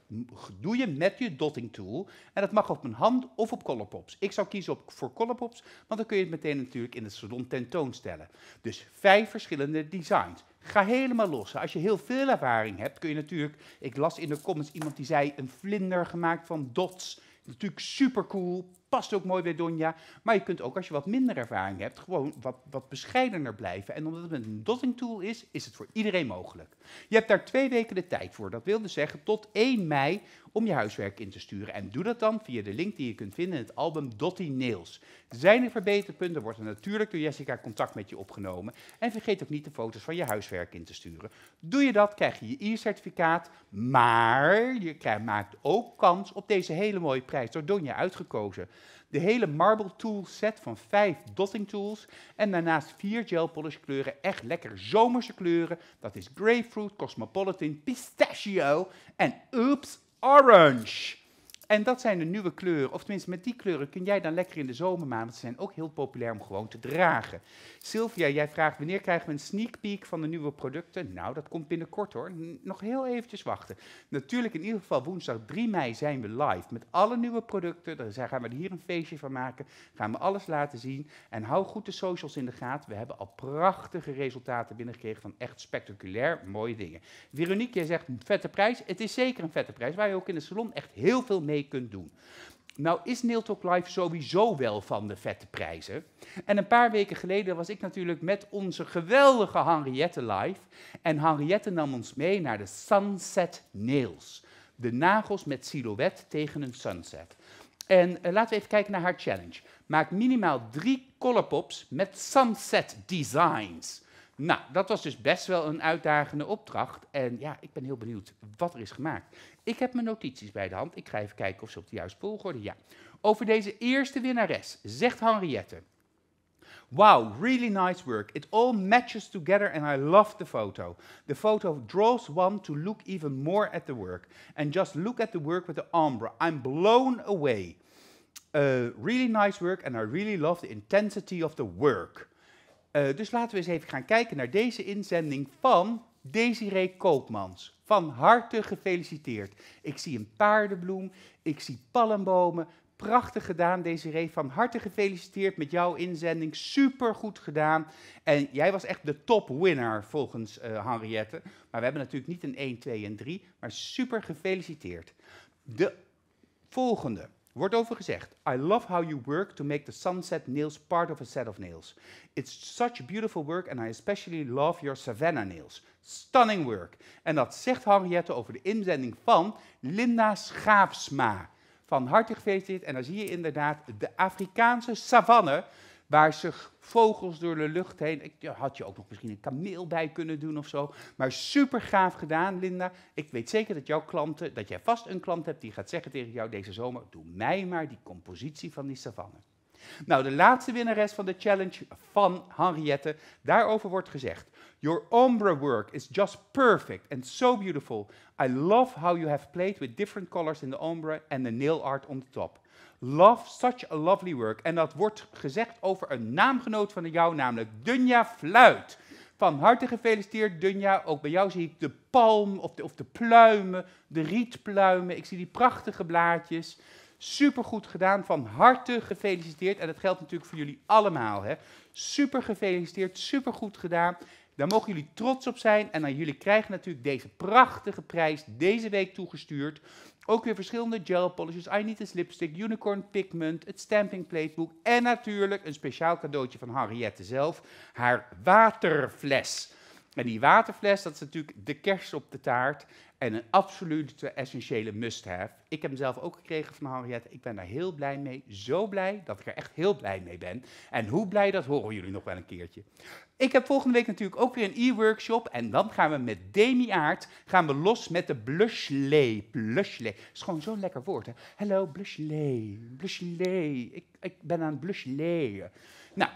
doe je met je dotting tool. En dat mag op een hand of op colorpops. Ik zou kiezen op, voor colorpops, want dan kun je het meteen natuurlijk in het salon tentoonstellen. Dus vijf verschillende designs. Ga helemaal los. Als je heel veel ervaring hebt, kun je natuurlijk... Ik las in de comments iemand die zei een vlinder gemaakt van dots. Natuurlijk super cool past ook mooi bij Donja. Maar je kunt ook als je wat minder ervaring hebt, gewoon wat, wat bescheidener blijven. En omdat het een dotting tool is, is het voor iedereen mogelijk. Je hebt daar twee weken de tijd voor. Dat wilde zeggen tot 1 mei om je huiswerk in te sturen. En doe dat dan via de link die je kunt vinden in het album Dottie Nails. Zijn er verbeterpunten, wordt er natuurlijk door Jessica contact met je opgenomen. En vergeet ook niet de foto's van je huiswerk in te sturen. Doe je dat, krijg je je e-certificaat. Maar je krijgt, maakt ook kans op deze hele mooie prijs door Donja uitgekozen de hele marble tool set van vijf dotting tools en daarnaast vier gel polish kleuren, echt lekker zomerse kleuren. Dat is grapefruit, cosmopolitan, pistachio en oops orange. En dat zijn de nieuwe kleuren, of tenminste met die kleuren kun jij dan lekker in de zomermaanden, ze zijn ook heel populair om gewoon te dragen. Sylvia, jij vraagt wanneer krijgen we een sneak peek van de nieuwe producten? Nou, dat komt binnenkort hoor, nog heel eventjes wachten. Natuurlijk in ieder geval woensdag 3 mei zijn we live met alle nieuwe producten, daar gaan we hier een feestje van maken, gaan we alles laten zien. En hou goed de socials in de gaten, we hebben al prachtige resultaten binnengekregen van echt spectaculair mooie dingen. Veronique, jij zegt een vette prijs, het is zeker een vette prijs, waar je ook in de salon echt heel veel mee mee kunt doen. Nou is Neil Talk Live sowieso wel van de vette prijzen. En een paar weken geleden was ik natuurlijk met onze geweldige Henriette live. En Henriette nam ons mee naar de Sunset Nails. De nagels met silhouet tegen een sunset. En eh, laten we even kijken naar haar challenge. Maak minimaal drie colorpops met sunset designs. Nou, dat was dus best wel een uitdagende opdracht. En ja, ik ben heel benieuwd wat er is gemaakt. Ik heb mijn notities bij de hand. Ik ga even kijken of ze op de juiste volgorde. Ja. Over deze eerste winnares zegt Henriette. Wow, really nice work. It all matches together and I love the photo. The photo draws one to look even more at the work. And just look at the work with the ombre. I'm blown away. Uh, really nice work and I really love the intensity of the work. Eh, dus laten we eens even gaan kijken naar deze inzending van Desiree Koopmans. Van harte gefeliciteerd. Ik zie een paardenbloem, ik zie palmbomen. Prachtig gedaan, Desiree. Van harte gefeliciteerd met jouw inzending. Super goed gedaan. En jij was echt de top winner volgens uh, Henriette. Maar we hebben natuurlijk niet een 1, 2 en 3. Maar super gefeliciteerd. De volgende. Wordt over gezegd: I love how you work to make the sunset nails part of a set of nails. It's such beautiful work and I especially love your Savannah nails. Stunning work. En dat zegt Henriette over de inzending van Linda Schaafsma. Van harte gefeliciteerd. En dan zie je inderdaad de Afrikaanse savanne waar zich vogels door de lucht heen. Ik, had je ook nog misschien een kameel bij kunnen doen of zo. Maar super gaaf gedaan, Linda. Ik weet zeker dat jouw klanten, dat jij vast een klant hebt die gaat zeggen tegen jou deze zomer: doe mij maar die compositie van die savanne. Nou, de laatste winnares van de challenge van Henriette, daarover wordt gezegd: Your ombre work is just perfect and so beautiful. I love how you have played with different colors in the ombre and the nail art on the top. Love, such a lovely work. En dat wordt gezegd over een naamgenoot van jou, namelijk Dunja Fluit. Van harte gefeliciteerd, Dunja. Ook bij jou zie ik de palm of de, of de pluimen, de rietpluimen. Ik zie die prachtige blaadjes. Supergoed gedaan, van harte gefeliciteerd. En dat geldt natuurlijk voor jullie allemaal. Hè? Super gefeliciteerd, supergoed gedaan. Daar mogen jullie trots op zijn. En dan jullie krijgen natuurlijk deze prachtige prijs deze week toegestuurd. Ook weer verschillende gel polishes, I Need Lipstick, Unicorn Pigment, het Stamping Playbook en natuurlijk een speciaal cadeautje van Henriette zelf, haar waterfles. En die waterfles, dat is natuurlijk de kerst op de taart. En een absolute essentiële must-have. Ik heb hem zelf ook gekregen van Henriette. Ik ben daar heel blij mee. Zo blij dat ik er echt heel blij mee ben. En hoe blij, dat horen jullie nog wel een keertje. Ik heb volgende week natuurlijk ook weer een e-workshop. En dan gaan we met Demi Aert gaan we los met de blush. Blushlay. Dat is gewoon zo'n lekker woord. Hè? Hello, blushlay. Ik, ik ben aan het Nou,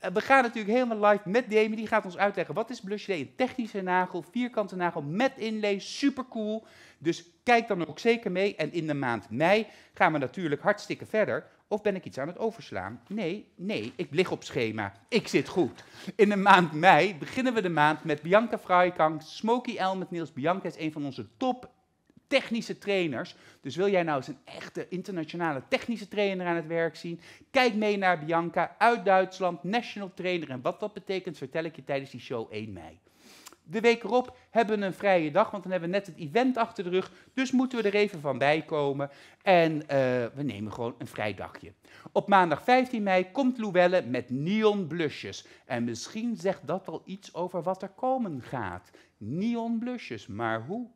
eh, we gaan natuurlijk helemaal live met Demi. Die gaat ons uitleggen wat is Blush Een technische nagel, vierkante nagel met inlees, Super cool. Dus kijk dan ook zeker mee. En in de maand mei gaan we natuurlijk hartstikke verder. Of ben ik iets aan het overslaan? Nee, nee, ik lig op schema. Ik zit goed. In de maand mei beginnen we de maand met Bianca Fraaikang. Smokey L met Niels. Bianca is een van onze top technische trainers. Dus wil jij nou eens een echte internationale technische trainer aan het werk zien? Kijk mee naar Bianca uit Duitsland, national trainer. En wat dat betekent, vertel ik je tijdens die show 1 mei. De week erop hebben we een vrije dag, want dan hebben we net het event achter de rug. Dus moeten we er even van bij komen. En eh, we nemen gewoon een vrij dagje. Op maandag 15 mei komt Louelle met neon blusjes. En misschien zegt dat al iets over wat er komen gaat. Neon blusjes, maar hoe?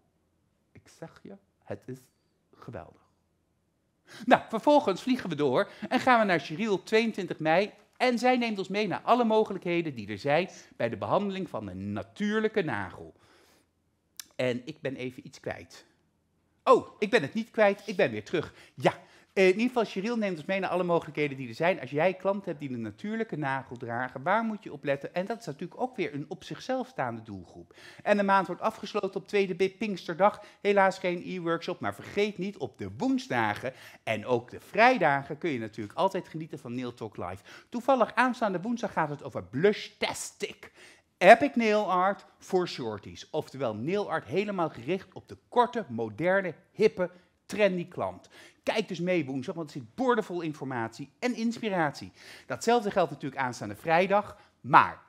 Ik zeg je, het is geweldig. Nou, vervolgens vliegen we door en gaan we naar op 22 mei. En zij neemt ons mee naar alle mogelijkheden die er zijn bij de behandeling van een natuurlijke nagel. En ik ben even iets kwijt. Oh, ik ben het niet kwijt, ik ben weer terug. Ja, eh, in ieder geval, Cheryl neemt ons mee naar alle mogelijkheden die er zijn. Als jij klanten hebt die een natuurlijke nagel dragen, waar moet je op letten? En dat is natuurlijk ook weer een op zichzelf staande doelgroep. En de maand wordt afgesloten op 2e Pinksterdag. Helaas geen e-workshop, maar vergeet niet, op de woensdagen en ook de vrijdagen kun je natuurlijk altijd genieten van Nail Talk Live. Toevallig aanstaande woensdag gaat het over blush Tastic. Epic Nail Art voor shorties. Oftewel nail art helemaal gericht op de korte, moderne, hippe trendy klant. Kijk dus mee woensdag, want er zit boordevol informatie en inspiratie. Datzelfde geldt natuurlijk aanstaande vrijdag, maar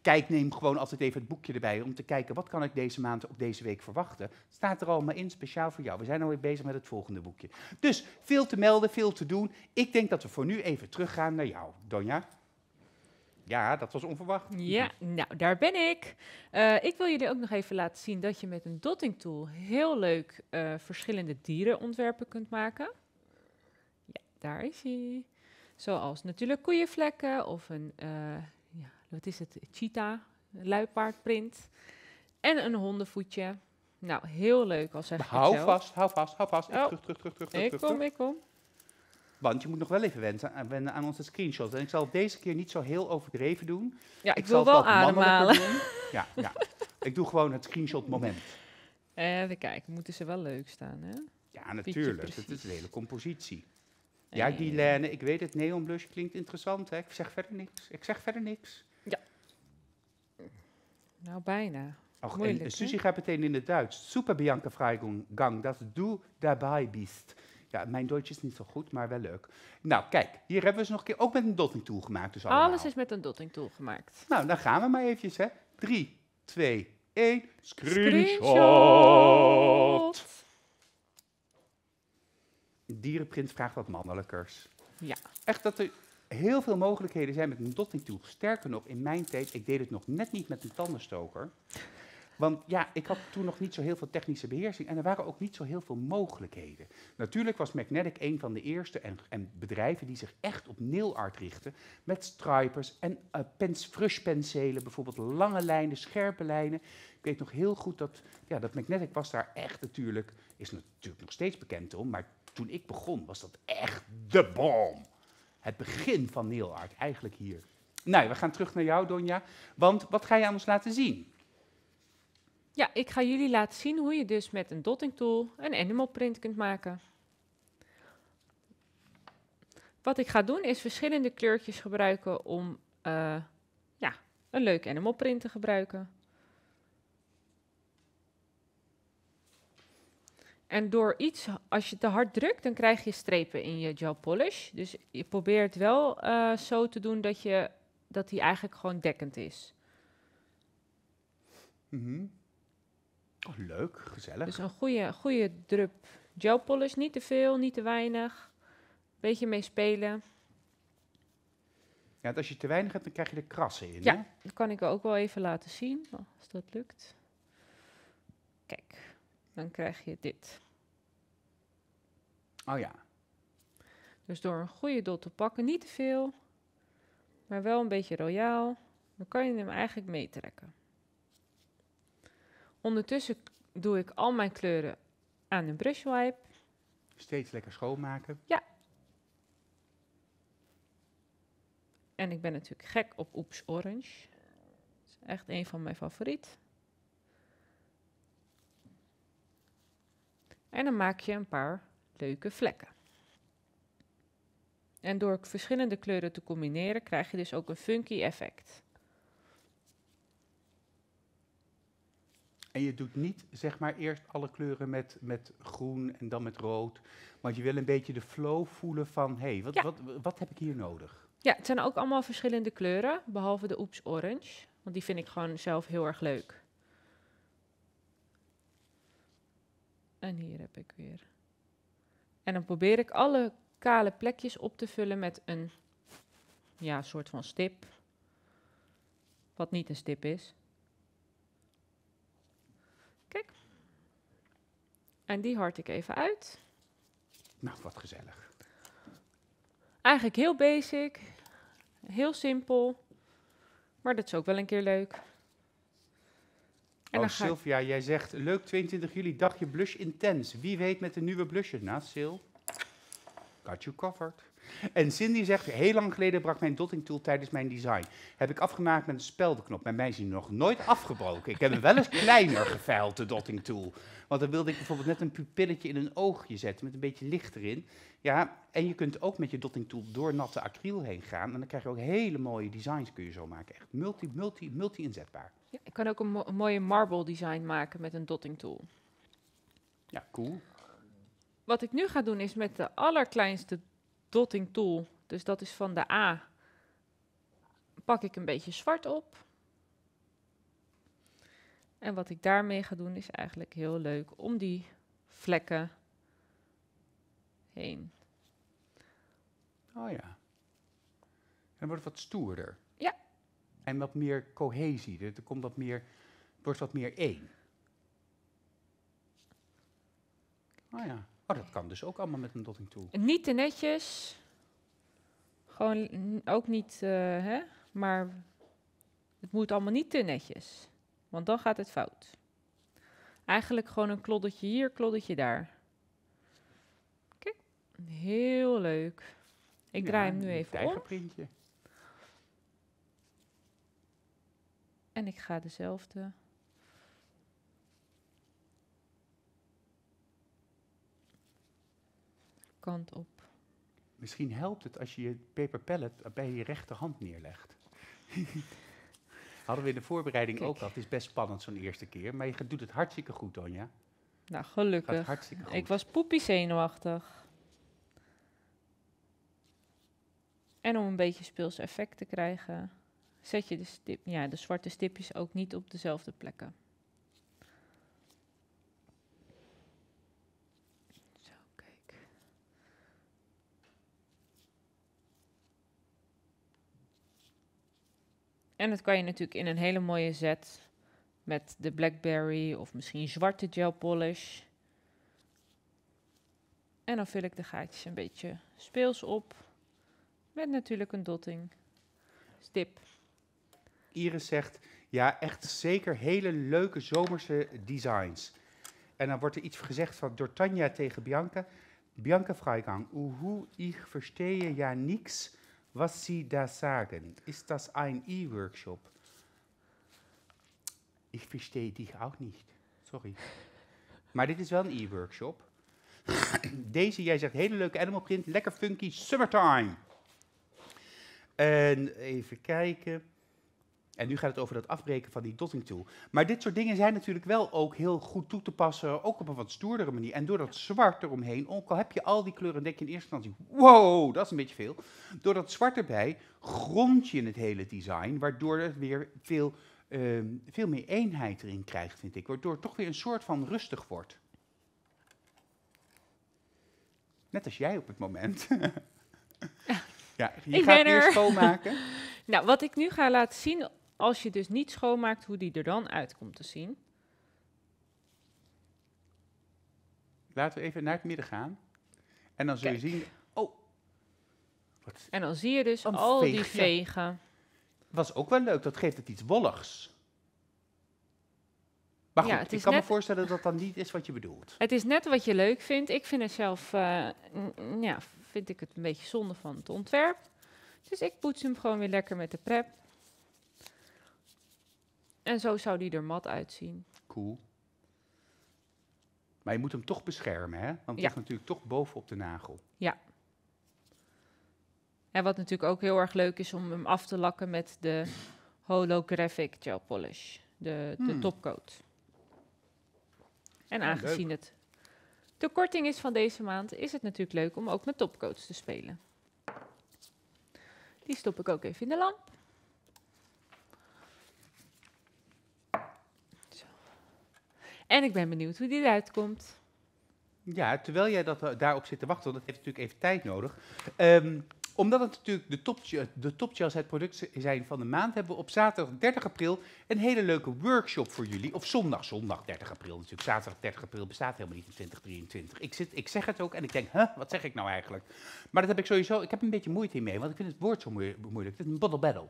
kijk, neem gewoon altijd even het boekje erbij om te kijken wat kan ik deze maand of deze week verwachten. Staat er allemaal in, speciaal voor jou. We zijn alweer bezig met het volgende boekje. Dus veel te melden, veel te doen. Ik denk dat we voor nu even teruggaan naar jou, Donja. Ja, dat was onverwacht. Ja, nou, daar ben ik. Eh, ik wil jullie ook nog even laten zien dat je met een dotting tool heel leuk uh, verschillende dierenontwerpen kunt maken. Ja, daar is hij. Zoals natuurlijk koeienvlekken of een, eh, ja, wat is het, cheetah, luipaardprint. En een hondenvoetje. Nou, heel leuk als zeg Hou vast, hou vast, hou vast. Ik oh. terug, terug, terug, terug. Ik kom, ik kom. Want je moet nog wel even wennen, wennen aan onze screenshots. En ik zal deze keer niet zo heel overdreven doen. Ja, ik, ik wil zal wel ademhalen. Doen. Ja, ja. [LAUGHS] ik doe gewoon het screenshot moment. Even kijken, moeten ze wel leuk staan, hè? Ja, natuurlijk. Het is een hele compositie. Ja, die Lene, ik weet het, neon blush klinkt interessant, hè? Ik zeg verder niks. Ik zeg verder niks. Ja. Nou, bijna. Och, Moeilijk, en Susie gaat meteen in het Duits. Super Bianca Freigang, dat du daarbij bist. Ja, mijn Duits is niet zo goed, maar wel leuk. Nou, kijk, hier hebben we ze nog een keer ook met een dotting tool gemaakt. Dus Alles is met een dotting tool gemaakt. Nou, dan gaan we maar eventjes, hè. 3, 2, 1. Screenshot! Dierenprint vraagt wat mannelijkers. Ja. Echt dat er heel veel mogelijkheden zijn met een dotting tool. Sterker nog, in mijn tijd, ik deed het nog net niet met een tandenstoker. Want ja, ik had toen nog niet zo heel veel technische beheersing en er waren ook niet zo heel veel mogelijkheden. Natuurlijk was Magnetic een van de eerste en, en bedrijven die zich echt op nail art richten met stripers en uh, bijvoorbeeld lange lijnen, scherpe lijnen. Ik weet nog heel goed dat, ja, dat Magnetic was daar echt natuurlijk, is natuurlijk nog steeds bekend om, maar toen ik begon was dat echt de bom. Het begin van nail eigenlijk hier. Nou, we gaan terug naar jou, Donja. Want wat ga je aan ons laten zien? Ja, ik ga jullie laten zien hoe je dus met een dotting tool een animal print kunt maken. Wat ik ga doen is verschillende kleurtjes gebruiken om eh, ja, een leuk animal print te gebruiken. En door iets, als je te hard drukt, dan krijg je strepen in je gel polish. Dus je probeert wel eh, zo te doen dat, je, dat die eigenlijk gewoon dekkend is. Mhm. Oh, leuk, gezellig. Dus een goede, goede drup gel polish. Niet te veel, niet te weinig. Beetje mee spelen. Ja, als je te weinig hebt, dan krijg je de krassen in. Ja, hè? dat kan ik ook wel even laten zien, als dat lukt. Kijk, dan krijg je dit. Oh ja. Dus door een goede dot te pakken, niet te veel, maar wel een beetje royaal, dan kan je hem eigenlijk meetrekken. Ondertussen doe ik al mijn kleuren aan een brushwipe. Steeds lekker schoonmaken. Ja. En ik ben natuurlijk gek op Oeps Orange. Dat is echt een van mijn favoriet. En dan maak je een paar leuke vlekken. En door verschillende kleuren te combineren krijg je dus ook een funky effect. En je doet niet zeg maar eerst alle kleuren met, met groen en dan met rood. Maar je wil een beetje de flow voelen van hé, hey, wat, wat, wat heb ik hier nodig? Ja, het zijn ook allemaal verschillende kleuren, behalve de Oeps Orange. Want die vind ik gewoon zelf heel erg leuk. En hier heb ik weer. En dan probeer ik alle kale plekjes op te vullen met een ja, soort van stip. Wat niet een stip is. Kijk. En die hart ik even uit. Nou, wat gezellig. Eigenlijk heel basic, heel simpel, maar dat is ook wel een keer leuk. En oh, Sylvia, jij zegt, leuk 22 juli, dagje blush intens. Wie weet met de nieuwe blushes Nou, Sil? Got you covered. En Cindy zegt, heel lang geleden brak mijn dotting tool tijdens mijn design. Heb ik afgemaakt met een speldenknop. Bij mij is nog nooit afgebroken. Ik heb hem wel eens [LAUGHS] kleiner geveild, de dotting tool. Want dan wilde ik bijvoorbeeld net een pupilletje in een oogje zetten met een beetje licht erin. Ja, en je kunt ook met je dotting tool door natte acryl heen gaan. En dan krijg je ook hele mooie designs kun je zo maken. Echt multi, multi, multi inzetbaar. Ja, ik kan ook een, een mooie marble design maken met een dotting tool. Ja, cool. Wat ik nu ga doen is met de allerkleinste dotting tool. Dus dat is van de A. Pak ik een beetje zwart op. En wat ik daarmee ga doen is eigenlijk heel leuk om die vlekken heen. Oh ja. En dan wordt het wat stoerder. Ja. En wat meer cohesie. Er komt wat meer, wordt wat meer één. Oh ja. Oh, dat kan dus ook allemaal met een dotting tool. Niet te netjes. Gewoon ook niet, uh, hè? maar het moet allemaal niet te netjes. Want dan gaat het fout. Eigenlijk gewoon een kloddertje hier, kloddertje daar. Kijk, heel leuk. Ik draai hem nu even eigen printje. En ik ga dezelfde op. Misschien helpt het als je je paper pallet bij je rechterhand neerlegt. [LAUGHS] Hadden we in de voorbereiding ook al. Het is best spannend zo'n eerste keer, maar je doet het hartstikke goed, Donja. Nou, gelukkig. hartstikke goed. Ik was poepie zenuwachtig. En om een beetje speels effect te krijgen, zet je de, ja, de zwarte stipjes ook niet op dezelfde plekken. En dat kan je natuurlijk in een hele mooie set met de blackberry of misschien zwarte gel polish. En dan vul ik de gaatjes een beetje speels op. Met natuurlijk een dotting. Stip. Dus Iris zegt, ja, echt zeker hele leuke zomerse designs. En dan wordt er iets gezegd van door Tanja tegen Bianca. Bianca Freigang, hoe ik verstehe ja niks was Sie da sagen, ist das ein E-Workshop? Ik verstehe dich ook niet. Sorry. Maar dit is wel een e-workshop. [COUGHS] Deze, jij zegt, hele leuke animal print, lekker funky, summertime. En even kijken. En nu gaat het over dat afbreken van die dotting tool. Maar dit soort dingen zijn natuurlijk wel ook heel goed toe te passen, ook op een wat stoerdere manier. En door dat zwart eromheen, ook al heb je al die kleuren, denk je in eerste instantie, wow, dat is een beetje veel. Door dat zwart erbij grond je het hele design, waardoor het weer veel, ehm, veel meer eenheid erin krijgt, vind ik. Waardoor het toch weer een soort van rustig wordt. Net als jij op het moment. [LAUGHS] ja, je ik gaat weer schoonmaken. [LAUGHS] Nou, wat ik nu ga laten zien als je dus niet schoonmaakt, hoe die er dan uit komt te zien. Laten we even naar het midden gaan. En dan zul je zien. Oh! Wat en dan zie je dus al die vegen. Was ook wel leuk, dat geeft het iets wolligs. Maar goed, ik kan me voorstellen dat dat niet is wat je bedoelt. [LAUGHS] Het is net wat je leuk vindt. Ik vind het zelf, eh, ja, vind ik het een beetje zonde van het ontwerp. Dus ik poets hem gewoon weer lekker met de prep. En zo zou die er mat uitzien. Cool. Maar je moet hem toch beschermen, hè? Want die ja. ligt natuurlijk toch bovenop de nagel. Ja. En wat natuurlijk ook heel erg leuk is om hem af te lakken met de holographic gel polish. De, de hmm. topcoat. En aangezien het de korting is van deze maand, is het natuurlijk leuk om ook met topcoats te spelen. Die stop ik ook even in de lamp. En ik ben benieuwd hoe die eruit komt. Ja, terwijl jij dat, eh, daarop zit te wachten, want dat heeft natuurlijk even tijd nodig. Ehm, omdat het natuurlijk de, top, eh, de het product zijn van de maand, hebben we op zaterdag 30 april een hele leuke workshop voor jullie. Of zondag, zondag 30 april natuurlijk. Zaterdag 30 april bestaat helemaal niet in 2023. Ik, zit, ik zeg het ook en ik denk, huh, wat zeg ik nou eigenlijk? Maar dat heb ik sowieso, ik heb een beetje moeite mee, want ik vind het woord zo moeilijk. Het is een bottle battle.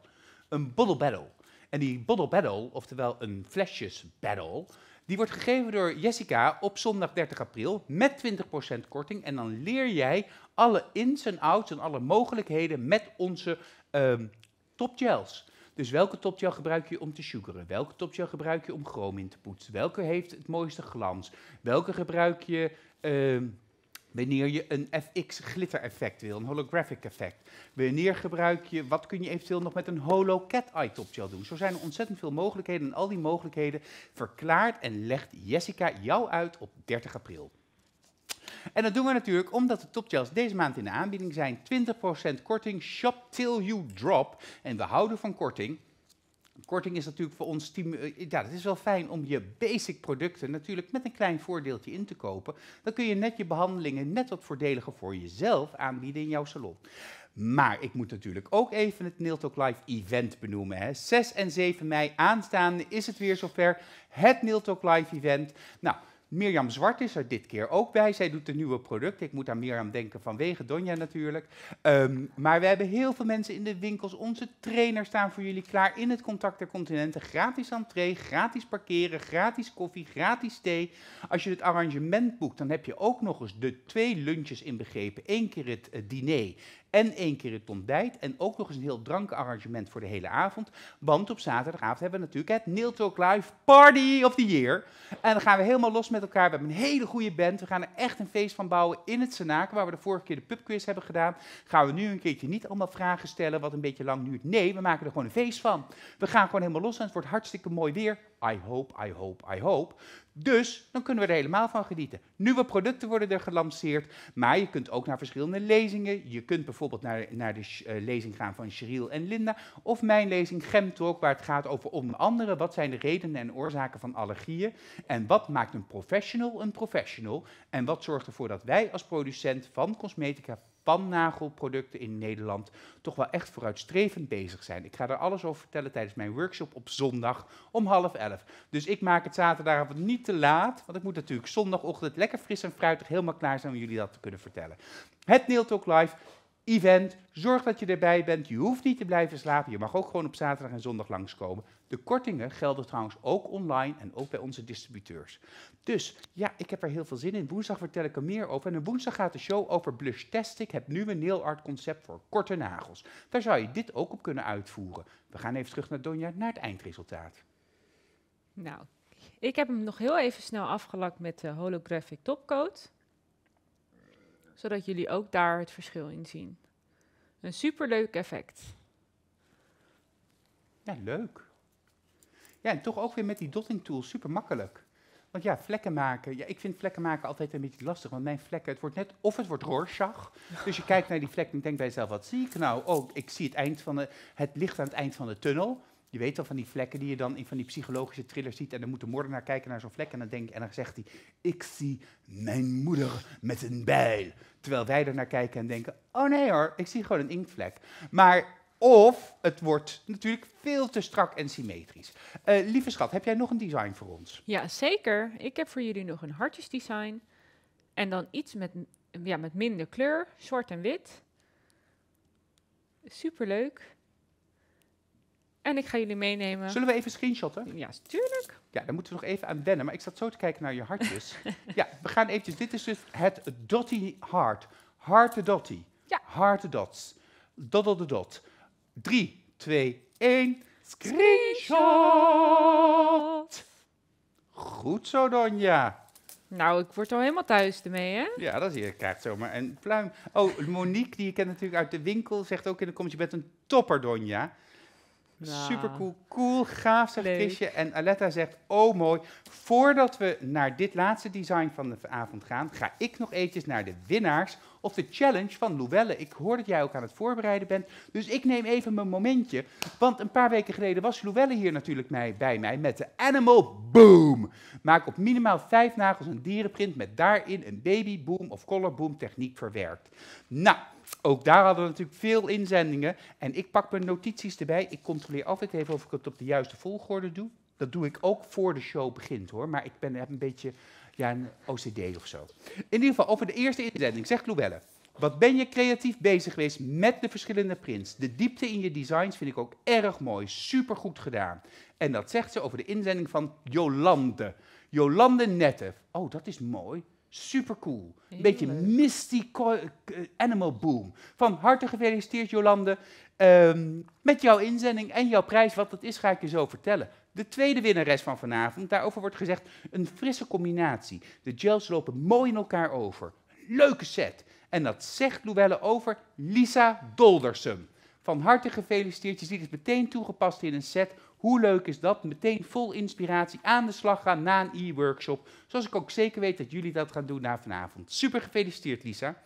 Een bottle battle. En die bottle battle, oftewel een flesjes battle, die wordt gegeven door Jessica op zondag 30 april met 20% korting. En dan leer jij alle ins en outs en alle mogelijkheden met onze um, topgels. Dus welke topgel gebruik je om te sugaren? Welke topgel gebruik je om chroom in te poetsen? Welke heeft het mooiste glans? Welke gebruik je ehm, Wanneer je een FX glittereffect wil, een holographic effect. Wanneer gebruik je, wat kun je eventueel nog met een holo cat eye topgel doen? Zo zijn er ontzettend veel mogelijkheden en al die mogelijkheden verklaart en legt Jessica jou uit op 30 april. En dat doen we natuurlijk omdat de topgels deze maand in de aanbieding zijn. 20% korting, shop till you drop. En we houden van korting. Korting is natuurlijk voor ons... Eh, ja, het is wel fijn om je basic producten natuurlijk met een klein voordeeltje in te kopen. Dan kun je net je behandelingen net wat voordeliger voor jezelf aanbieden in jouw salon. Maar ik moet natuurlijk ook even het Nail Talk Live event benoemen. Hè. 6 en 7 mei aanstaande is het weer zover. Het Nail Live event. Nou, Mirjam Zwart is er dit keer ook bij. Zij doet de nieuwe product. Ik moet aan Mirjam denken vanwege Donja natuurlijk. Ehm, maar we hebben heel veel mensen in de winkels. Onze trainers staan voor jullie klaar in het Contact der Continenten. Gratis entree, gratis parkeren, gratis koffie, gratis thee. Als je het arrangement boekt, dan heb je ook nog eens de twee lunches inbegrepen. Eén keer het eh, diner en één keer het ontbijt en ook nog eens een heel drankarrangement voor de hele avond. Want op zaterdagavond hebben we natuurlijk het Neil Talk Live Party of the Year. En dan gaan we helemaal los met elkaar. We hebben een hele goede band. We gaan er echt een feest van bouwen in het Senaken, waar we de vorige keer de pubquiz hebben gedaan. Gaan we nu een keertje niet allemaal vragen stellen, wat een beetje lang duurt. Nee, we maken er gewoon een feest van. We gaan gewoon helemaal los en het wordt hartstikke mooi weer. I hope, I hope, I hope. Dus dan kunnen we er helemaal van genieten. Nieuwe producten worden er gelanceerd, maar je kunt ook naar verschillende lezingen. Je kunt bijvoorbeeld naar, naar de eh, lezing gaan van Cheryl en Linda, of mijn lezing Talk, waar het gaat over onder andere wat zijn de redenen en oorzaken van allergieën en wat maakt een professional een professional en wat zorgt ervoor dat wij als producent van cosmetica pannagelproducten in Nederland toch wel echt vooruitstrevend bezig zijn. Ik ga er alles over vertellen tijdens mijn workshop op zondag om half elf. Dus ik maak het zaterdagavond niet te laat, want ik moet natuurlijk zondagochtend lekker fris en fruitig helemaal klaar zijn om jullie dat te kunnen vertellen. Het Neil Talk Live event, zorg dat je erbij bent. Je hoeft niet te blijven slapen, je mag ook gewoon op zaterdag en zondag langskomen. De kortingen gelden trouwens ook online en ook bij onze distributeurs. Dus ja, ik heb er heel veel zin in. Woensdag vertel ik er meer over. En woensdag gaat de show over blush testing. Het nieuwe nail art concept voor korte nagels. Daar zou je dit ook op kunnen uitvoeren. We gaan even terug naar Donja, naar het eindresultaat. Nou, ik heb hem nog heel even snel afgelakt met de holographic topcoat. Zodat jullie ook daar het verschil in zien. Een superleuk effect. Ja, leuk. Ja, en toch ook weer met die dotting tool super makkelijk. Want ja, vlekken maken. Ja, ik vind vlekken maken altijd een beetje lastig. Want mijn vlekken, het wordt net of het wordt roorschach. Dus je kijkt naar die vlek en denkt bij jezelf, wat zie ik nou? Oh, ik zie het, eind van de, het licht aan het eind van de tunnel. Je weet al van die vlekken die je dan in van die psychologische thrillers ziet. En dan moet de moordenaar kijken naar zo'n vlek. En dan, denk, en dan zegt hij, ik zie mijn moeder met een bijl. Terwijl wij er naar kijken en denken, oh nee hoor, ik zie gewoon een inktvlek. Maar of het wordt natuurlijk veel te strak en symmetrisch. Eh, lieve schat, heb jij nog een design voor ons? Ja, zeker. Ik heb voor jullie nog een hartjesdesign. En dan iets met, ja, met minder kleur, zwart en wit. Superleuk. En ik ga jullie meenemen. Zullen we even screenshotten? Ja, tuurlijk. Ja, dan moeten we nog even aan wennen. Maar ik zat zo te kijken naar je hartjes. [LAUGHS] ja, we gaan eventjes. Dit is dus het Dotty Heart. Heart Dotty. Ja. Dots. Doddle the Dot. 3, 2, 1. Screenshot! Goed zo, Donja. Nou, ik word al helemaal thuis ermee, hè? Ja, dat is, je krijgt zomaar een pluim. Oh, Monique, die je kent natuurlijk uit de winkel, zegt ook in de comments, je bent een topper, Donja. Nou, Super cool, cool, gaaf zegt En Aletta zegt, oh mooi. Voordat we naar dit laatste design van de avond gaan, ga ik nog even naar de winnaars of de challenge van Louelle. Ik hoor dat jij ook aan het voorbereiden bent, dus ik neem even mijn momentje. Want een paar weken geleden was Louelle hier natuurlijk bij mij met de Animal Boom. Maak op minimaal vijf nagels een dierenprint met daarin een baby boom of collar boom techniek verwerkt. Nou ook daar hadden we natuurlijk veel inzendingen. En ik pak mijn notities erbij. Ik controleer altijd even of ik het op de juiste volgorde doe. Dat doe ik ook voor de show begint hoor. Maar ik ben, heb een beetje ja, een OCD of zo. In ieder geval, over de eerste inzending. Zegt Louelle. Wat ben je creatief bezig geweest met de verschillende prints? De diepte in je designs vind ik ook erg mooi. Super goed gedaan. En dat zegt ze over de inzending van Jolande. Jolande Nette. Oh, dat is mooi. Super cool. Een beetje misty eh, animal boom. Van harte gefeliciteerd, Jolande. Um, met jouw inzending en jouw prijs. Wat dat is, ga ik je zo vertellen. De tweede winnares van vanavond. Daarover wordt gezegd een frisse combinatie. De gels lopen mooi in elkaar over. Leuke set. En dat zegt Louelle over Lisa Doldersum. Van harte gefeliciteerd. Je ziet het meteen toegepast in een set hoe leuk is dat? Meteen vol inspiratie aan de slag gaan na een e-workshop. Zoals ik ook zeker weet dat jullie dat gaan doen na vanavond. Super gefeliciteerd, Lisa.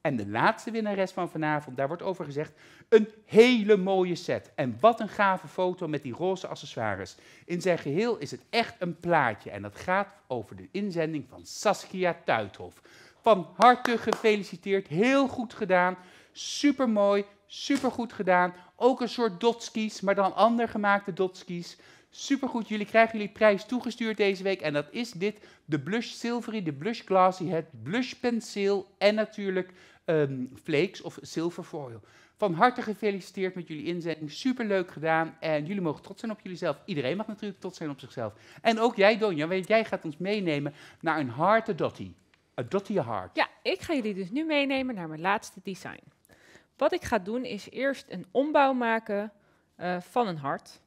En de laatste winnares van vanavond, daar wordt over gezegd, een hele mooie set. En wat een gave foto met die roze accessoires. In zijn geheel is het echt een plaatje. En dat gaat over de inzending van Saskia Tuithof. Van harte gefeliciteerd, heel goed gedaan, super mooi, super goed gedaan. Ook een soort dotskies, maar dan ander gemaakte dotskies. Supergoed, jullie krijgen jullie prijs toegestuurd deze week. En dat is dit, de Blush Silvery, de Blush Glassy Head, Blush Penseel en natuurlijk ehm, Flakes of Silver Foil. Van harte gefeliciteerd met jullie inzending. Superleuk gedaan. En jullie mogen trots zijn op jullie zelf. Iedereen mag natuurlijk trots zijn op zichzelf. En ook jij, Donja, want jij gaat ons meenemen naar een harte dotty. Een Dottie heart. Ja, ik ga jullie dus nu meenemen naar mijn laatste design. Wat ik ga doen is eerst een ombouw maken eh, van een hart.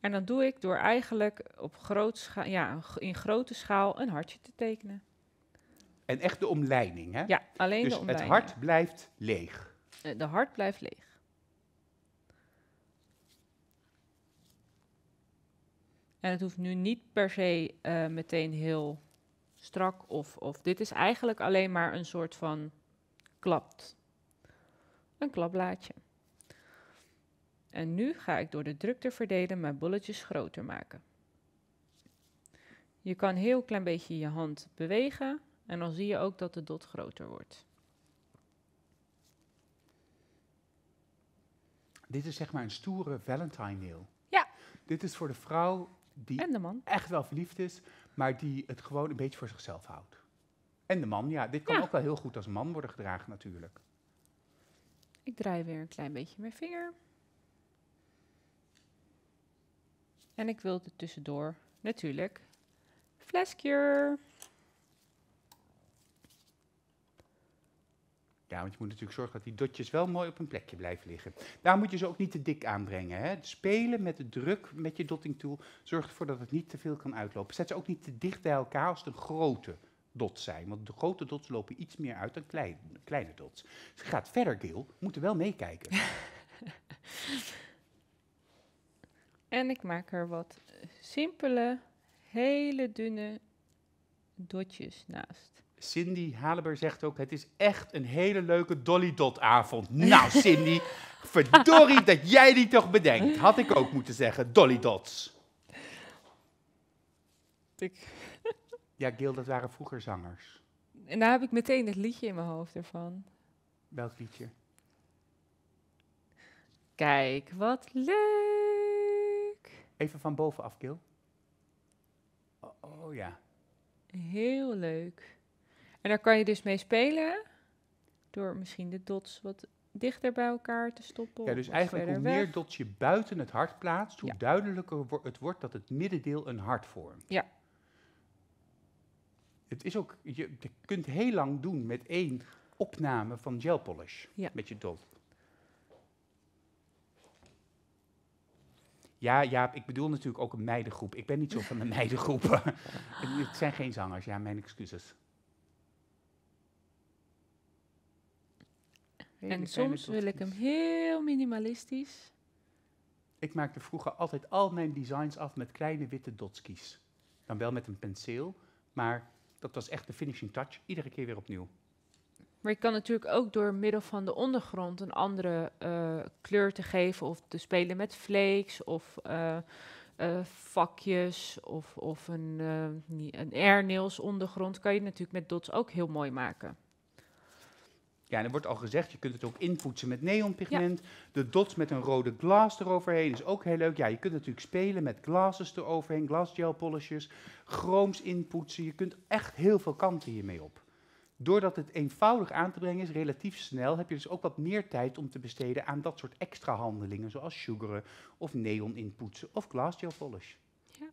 En dat doe ik door eigenlijk op groot ja, in grote schaal een hartje te tekenen. En echt de omleiding, hè? Ja, alleen dus de omleiding. het hart blijft leeg. Eh, de hart blijft leeg. En het hoeft nu niet per se eh, meteen heel strak of, of dit is eigenlijk alleen maar een soort van klapt een klapblaadje. En nu ga ik door de drukte verdelen mijn bolletjes groter maken. Je kan heel klein beetje je hand bewegen en dan zie je ook dat de dot groter wordt. Dit is zeg maar een stoere Valentine nail. Ja. Dit is voor de vrouw die echt wel verliefd is, maar die het gewoon een beetje voor zichzelf houdt. En de man, ja. Dit kan ook wel heel goed als man worden gedragen natuurlijk. Ik draai weer een klein beetje mijn vinger. En ik wil er tussendoor natuurlijk flesje. Ja, want je moet natuurlijk zorgen dat die dotjes wel mooi op een plekje blijven liggen. Daar moet je ze ook niet te dik aanbrengen. Hè? Spelen met de druk met je dotting tool. zorgt ervoor dat het niet te veel kan uitlopen. Zet ze ook niet te dicht bij elkaar als het een grote dots zijn. Want de grote dots lopen iets meer uit dan klein, kleine dots. Ze gaat verder, Gil. Moeten wel meekijken. [LAUGHS] en ik maak er wat eh, simpele, hele dunne dotjes naast. Cindy Haleber zegt ook, het is echt een hele leuke Dolly Dot avond. Nou [LAUGHS] Cindy, verdorie dat jij die toch bedenkt. Had ik ook moeten zeggen, Dolly Dots. Ja, Gil, dat waren vroeger zangers. En daar heb ik meteen het liedje in mijn hoofd ervan. Welk liedje? Kijk, wat leuk. Even van bovenaf, Gil. Oh, oh ja. Heel leuk. En daar kan je dus mee spelen door misschien de dots wat dichter bij elkaar te stoppen. Ja, dus eigenlijk hoe meer dots je buiten het hart plaatst, hoe duidelijker het wordt dat het middendeel een hart vormt. Ja, het is ook, je, kunt heel lang doen met één opname van gel polish met je dolf. Ja, ja, ik bedoel natuurlijk ook een meidengroep. Ik ben niet zo van de [LAUGHS] meidengroepen. [LAUGHS] het zijn geen zangers, ja, mijn excuses. en soms wil ik hem heel minimalistisch. Ik maakte vroeger altijd al mijn designs af met kleine witte dotskies. Dan wel met een penseel, maar dat was echt de finishing touch, iedere keer weer opnieuw. Maar je kan natuurlijk ook door middel van de ondergrond een andere eh, kleur te geven, of te spelen met flakes of eh, eh, vakjes of, of een, een airnails ondergrond, kan je natuurlijk met dots ook heel mooi maken. Ja, en er wordt al gezegd, je kunt het ook inpoetsen met neonpigment. De dots met een rode glas eroverheen is ook heel leuk. Ja, je kunt natuurlijk spelen met glases eroverheen, glasgel polishes, chrooms inpoetsen. Je kunt echt heel veel kanten hiermee op. Doordat het eenvoudig aan te brengen is, relatief snel, heb je dus ook wat meer tijd om te besteden aan dat soort extra handelingen, zoals sugaren of neon inpoetsen of glasgel polish. Ja.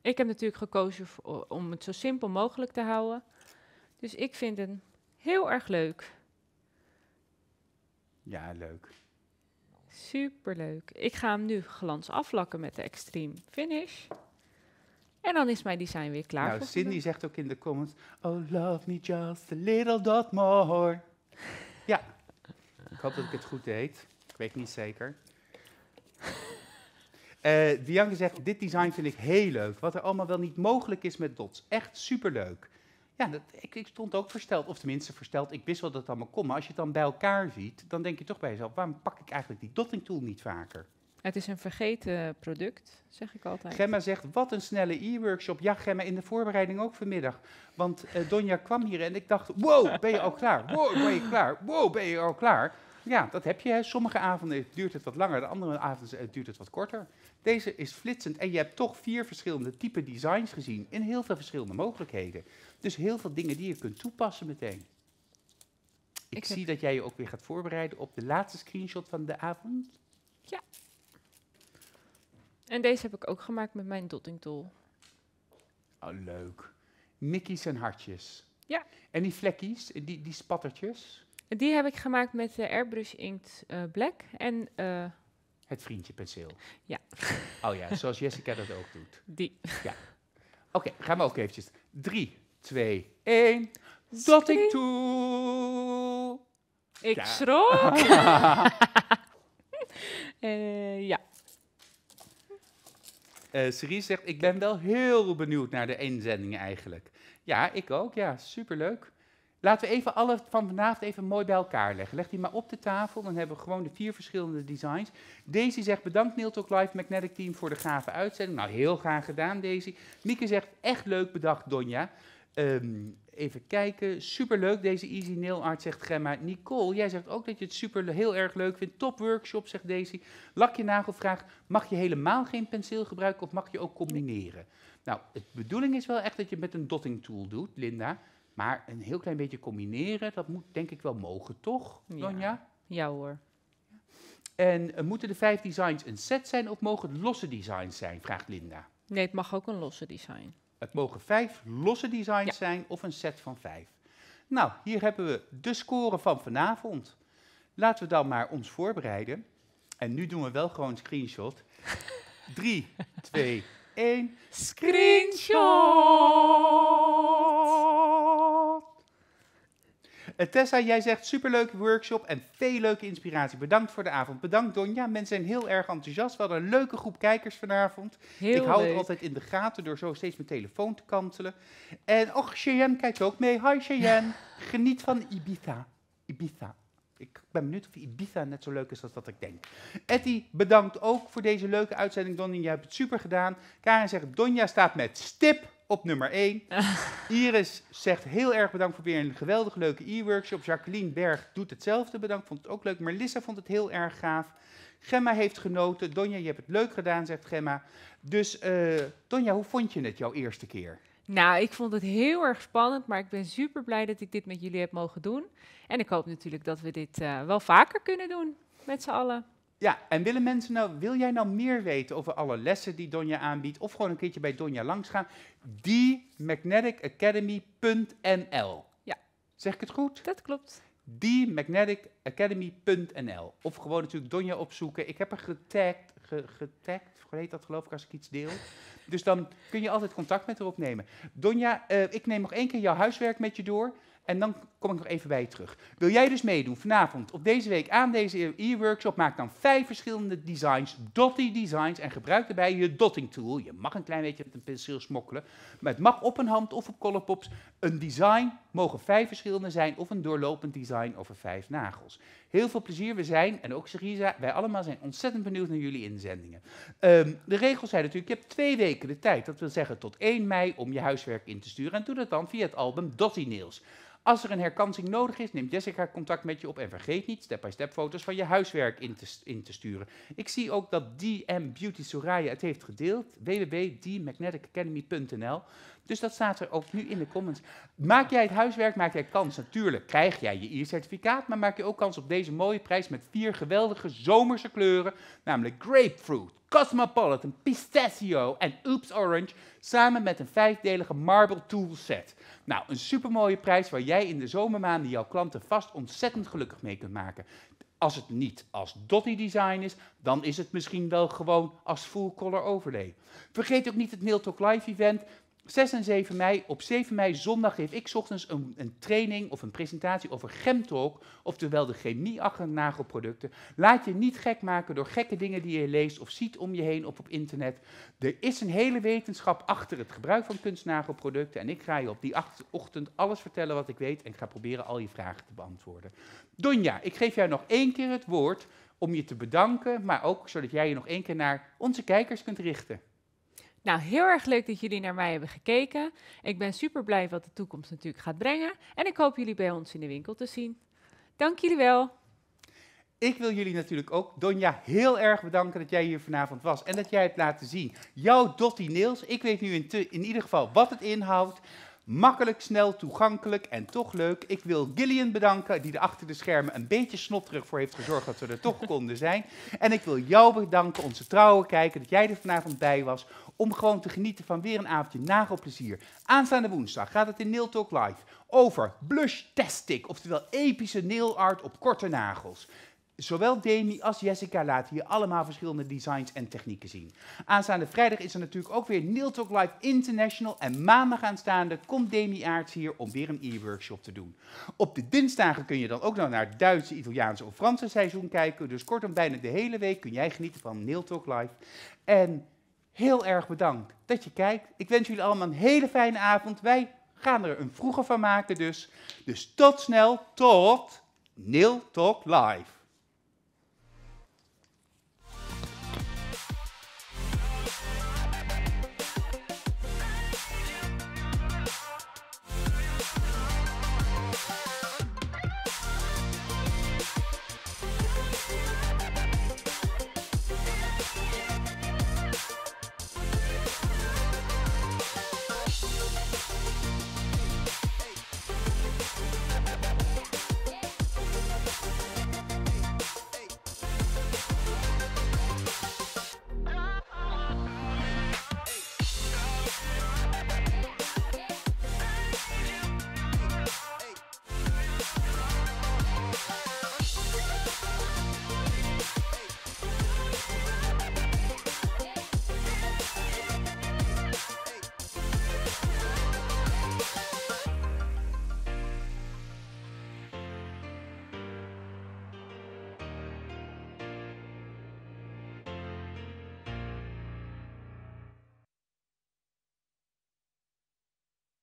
Ik heb natuurlijk gekozen om het zo simpel mogelijk te houden. Dus ik vind het heel erg leuk. Ja, leuk. Superleuk. Ik ga hem nu glans aflakken met de Extreme Finish. En dan is mijn design weer klaar. Nou, Cindy zegt ook in de comments: Oh, love me just a little dot more. ja, ik hoop dat ik het goed deed. Ik weet niet zeker. Uh, [LAUGHS] eh, Bianca zegt: Dit design vind ik heel leuk. Wat er allemaal wel niet mogelijk is met dots. Echt superleuk. Ja, dat, ik, stond ook versteld, of tenminste versteld, ik wist wel dat het allemaal kon. Maar als je het dan bij elkaar ziet, dan denk je toch bij jezelf, waarom pak ik eigenlijk die dotting tool niet vaker? Het is een vergeten product, zeg ik altijd. Gemma zegt, wat een snelle e-workshop. Ja, Gemma, in de voorbereiding ook vanmiddag. Want uh, Donja kwam hier en ik dacht, wow, ben je al klaar? Wow, ben je klaar? Wow, ben je al klaar? Ja, dat heb je. Hè. Sommige avonden duurt het wat langer, de andere avonden eh, duurt het wat korter. Deze is flitsend en je hebt toch vier verschillende type designs gezien in heel veel verschillende mogelijkheden. Dus heel veel dingen die je kunt toepassen meteen. Ik, zie dat jij je ook weer gaat voorbereiden op de laatste screenshot van de avond. Ja. En deze heb ik ook gemaakt met mijn dotting tool. Oh, leuk. Mickey's en hartjes. Ja. En die vlekkies, die, die spattertjes. Die heb ik gemaakt met de eh, Airbrush Inkt eh, Black en... Eh, het vriendje penseel. Ja. [LAUGHS] Oh ja, zoals Jessica dat ook doet. Die. Ja. Oké, gaan we ook eventjes. Drie, twee, één. Dat ik toe. Ik schrok. [LAUGHS] ja. Uh, [LAUGHS] Serie zegt, ik ben wel heel benieuwd naar de inzendingen eigenlijk. Ja, ik ook. Ja, superleuk. Laten we even alle van vanavond even mooi bij elkaar leggen. Leg die maar op de tafel, dan hebben we gewoon de vier verschillende designs. Daisy zegt bedankt Neil Talk Live Magnetic Team voor de gave uitzending. Nou, heel graag gedaan Daisy. Mieke zegt echt leuk bedacht Donja. Ehm, even kijken, superleuk deze Easy Nail Art, zegt Gemma. Nicole, jij zegt ook dat je het super heel erg leuk vindt. Top workshop, zegt Daisy. Lakje nagel vraagt, mag je helemaal geen penseel gebruiken of mag je ook combineren? Nou, de bedoeling is wel echt dat je het met een dotting tool doet, Linda. Maar een heel klein beetje combineren, dat moet denk ik wel mogen, toch, Donja? Ja hoor. En eh, moeten de vijf designs een set zijn of mogen het losse designs zijn, vraagt Linda. Nee, het mag ook een losse design. Het mogen vijf losse designs zijn of een set van vijf. Nou, hier hebben we de score van vanavond. Laten we dan maar ons voorbereiden. En nu doen we wel gewoon een screenshot. 3, 2, 1. Screenshot! Eh, Tessa, jij zegt superleuke workshop en veel leuke inspiratie. Bedankt voor de avond. Bedankt Donja. Mensen zijn heel erg enthousiast. We hadden een leuke groep kijkers vanavond. ik hou het altijd in de gaten door zo steeds mijn telefoon te kantelen. En och, Cheyenne kijkt ook mee. Hi Cheyenne. [LAUGHS] Geniet van Ibiza. Ibiza. Ik ben benieuwd of Ibiza net zo leuk is als dat ik denk. Etty, bedankt ook voor deze leuke uitzending, Donja. Jij hebt het super gedaan. Karen zegt, Donja staat met stip op nummer 1. [LAUGHS] Iris zegt heel erg bedankt voor weer een geweldig leuke e-workshop. Jacqueline Berg doet hetzelfde, bedankt, vond het ook leuk. Melissa vond het heel erg gaaf. Gemma heeft genoten. Donja, je hebt het leuk gedaan, zegt Gemma. Dus uh, Donja, hoe vond je het jouw eerste keer? Nou, ik vond het heel erg spannend, maar ik ben super blij dat ik dit met jullie heb mogen doen. En ik hoop natuurlijk dat we dit eh, wel vaker kunnen doen met z'n allen. Ja, en willen mensen nou, wil jij nou meer weten over alle lessen die Donja aanbiedt, of gewoon een keertje bij Donja langsgaan? Die e e magneticacademy.nl. Ja. Zeg ik het goed? Dat klopt. Die e magneticacademy.nl. Of gewoon natuurlijk Donja opzoeken. Ik heb haar getagd, ge, getagd, heet dat geloof ik als ik iets deel. Dus dan kun je altijd contact met haar opnemen. Donja, eh, ik neem nog één keer jouw huiswerk met je door. En dan kom ik nog even bij je terug. Wil jij dus meedoen vanavond of deze week aan deze e-workshop? Maak dan vijf verschillende designs, dotty designs, en gebruik daarbij je dotting tool. Je mag een klein beetje met een penseel smokkelen, maar het mag op een hand of op Colourpops een design mogen vijf verschillende zijn of een doorlopend design over vijf nagels. Heel veel plezier, we zijn, en ook Syriza, wij allemaal zijn ontzettend benieuwd naar jullie inzendingen. Ehm, de regels zijn natuurlijk, je hebt twee weken de tijd, dat wil zeggen tot 1 mei, om je huiswerk in te sturen. En doe dat dan via het album Dotty Nails. Als er een herkansing nodig is, neemt Jessica contact met je op en vergeet niet step-by-step foto's van je huiswerk in te, in te, sturen. Ik zie ook dat DM Beauty Soraya het heeft gedeeld, www.dmagneticacademy.nl dus dat staat er ook nu in de comments. Maak jij het huiswerk, maak jij kans. Natuurlijk krijg jij je ier certificaat maar maak je ook kans op deze mooie prijs met vier geweldige zomerse kleuren, namelijk grapefruit, cosmopolitan, pistachio en oops orange, samen met een vijfdelige marble toolset. set. Nou, een supermooie prijs waar jij in de zomermaanden jouw klanten vast ontzettend gelukkig mee kunt maken. Als het niet als Dotty Design is, dan is het misschien wel gewoon als full color overlay. Vergeet ook niet het Nail Talk Live event. 6 en 7 mei, op 7 mei zondag geef ik ochtends een, een training of een presentatie over Gemtalk, oftewel de chemie achter nagelproducten. Laat je niet gek maken door gekke dingen die je leest of ziet om je heen op internet. Er is een hele wetenschap achter het gebruik van kunstnagelproducten en ik ga je op die ochtend alles vertellen wat ik weet en ik ga proberen al je vragen te beantwoorden. Donja, ik geef jou nog één keer het woord om je te bedanken, maar ook zodat jij je nog één keer naar onze kijkers kunt richten. Nou, heel erg leuk dat jullie naar mij hebben gekeken. Ik ben super blij wat de toekomst natuurlijk gaat brengen. En ik hoop jullie bij ons in de winkel te zien. Dank jullie wel. Ik wil jullie natuurlijk ook, Donja, heel erg bedanken dat jij hier vanavond was. En dat jij hebt laten zien. Jouw Dottie Nails, ik weet nu in ieder geval wat het inhoudt. Makkelijk, snel, toegankelijk en toch leuk. Ik wil Gillian bedanken, die er achter de schermen een beetje snotterig voor heeft gezorgd dat we er toch [LAUGHS] konden zijn. En ik wil jou bedanken, onze trouwe kijker, dat jij er vanavond bij was. Om gewoon te genieten van weer een avondje nagelplezier. Aanstaande woensdag gaat het in Nail Talk Live over blush testing, oftewel epische nail art op korte nagels. Zowel Demi als Jessica laten hier allemaal verschillende designs en technieken zien. Aanstaande vrijdag is er natuurlijk ook weer Nail Talk Live International. En maandag aanstaande komt Demi Aarts hier om weer een e-workshop te doen. Op de dinsdagen kun je dan ook nog naar het Duitse, Italiaanse of Franse seizoen kijken. Dus kortom, bijna de hele week kun jij genieten van Nail Talk Live. En heel erg bedankt dat je kijkt. Ik wens jullie allemaal een hele fijne avond. Wij gaan er een vroege van maken dus. Dus tot snel, tot Nail Talk Live.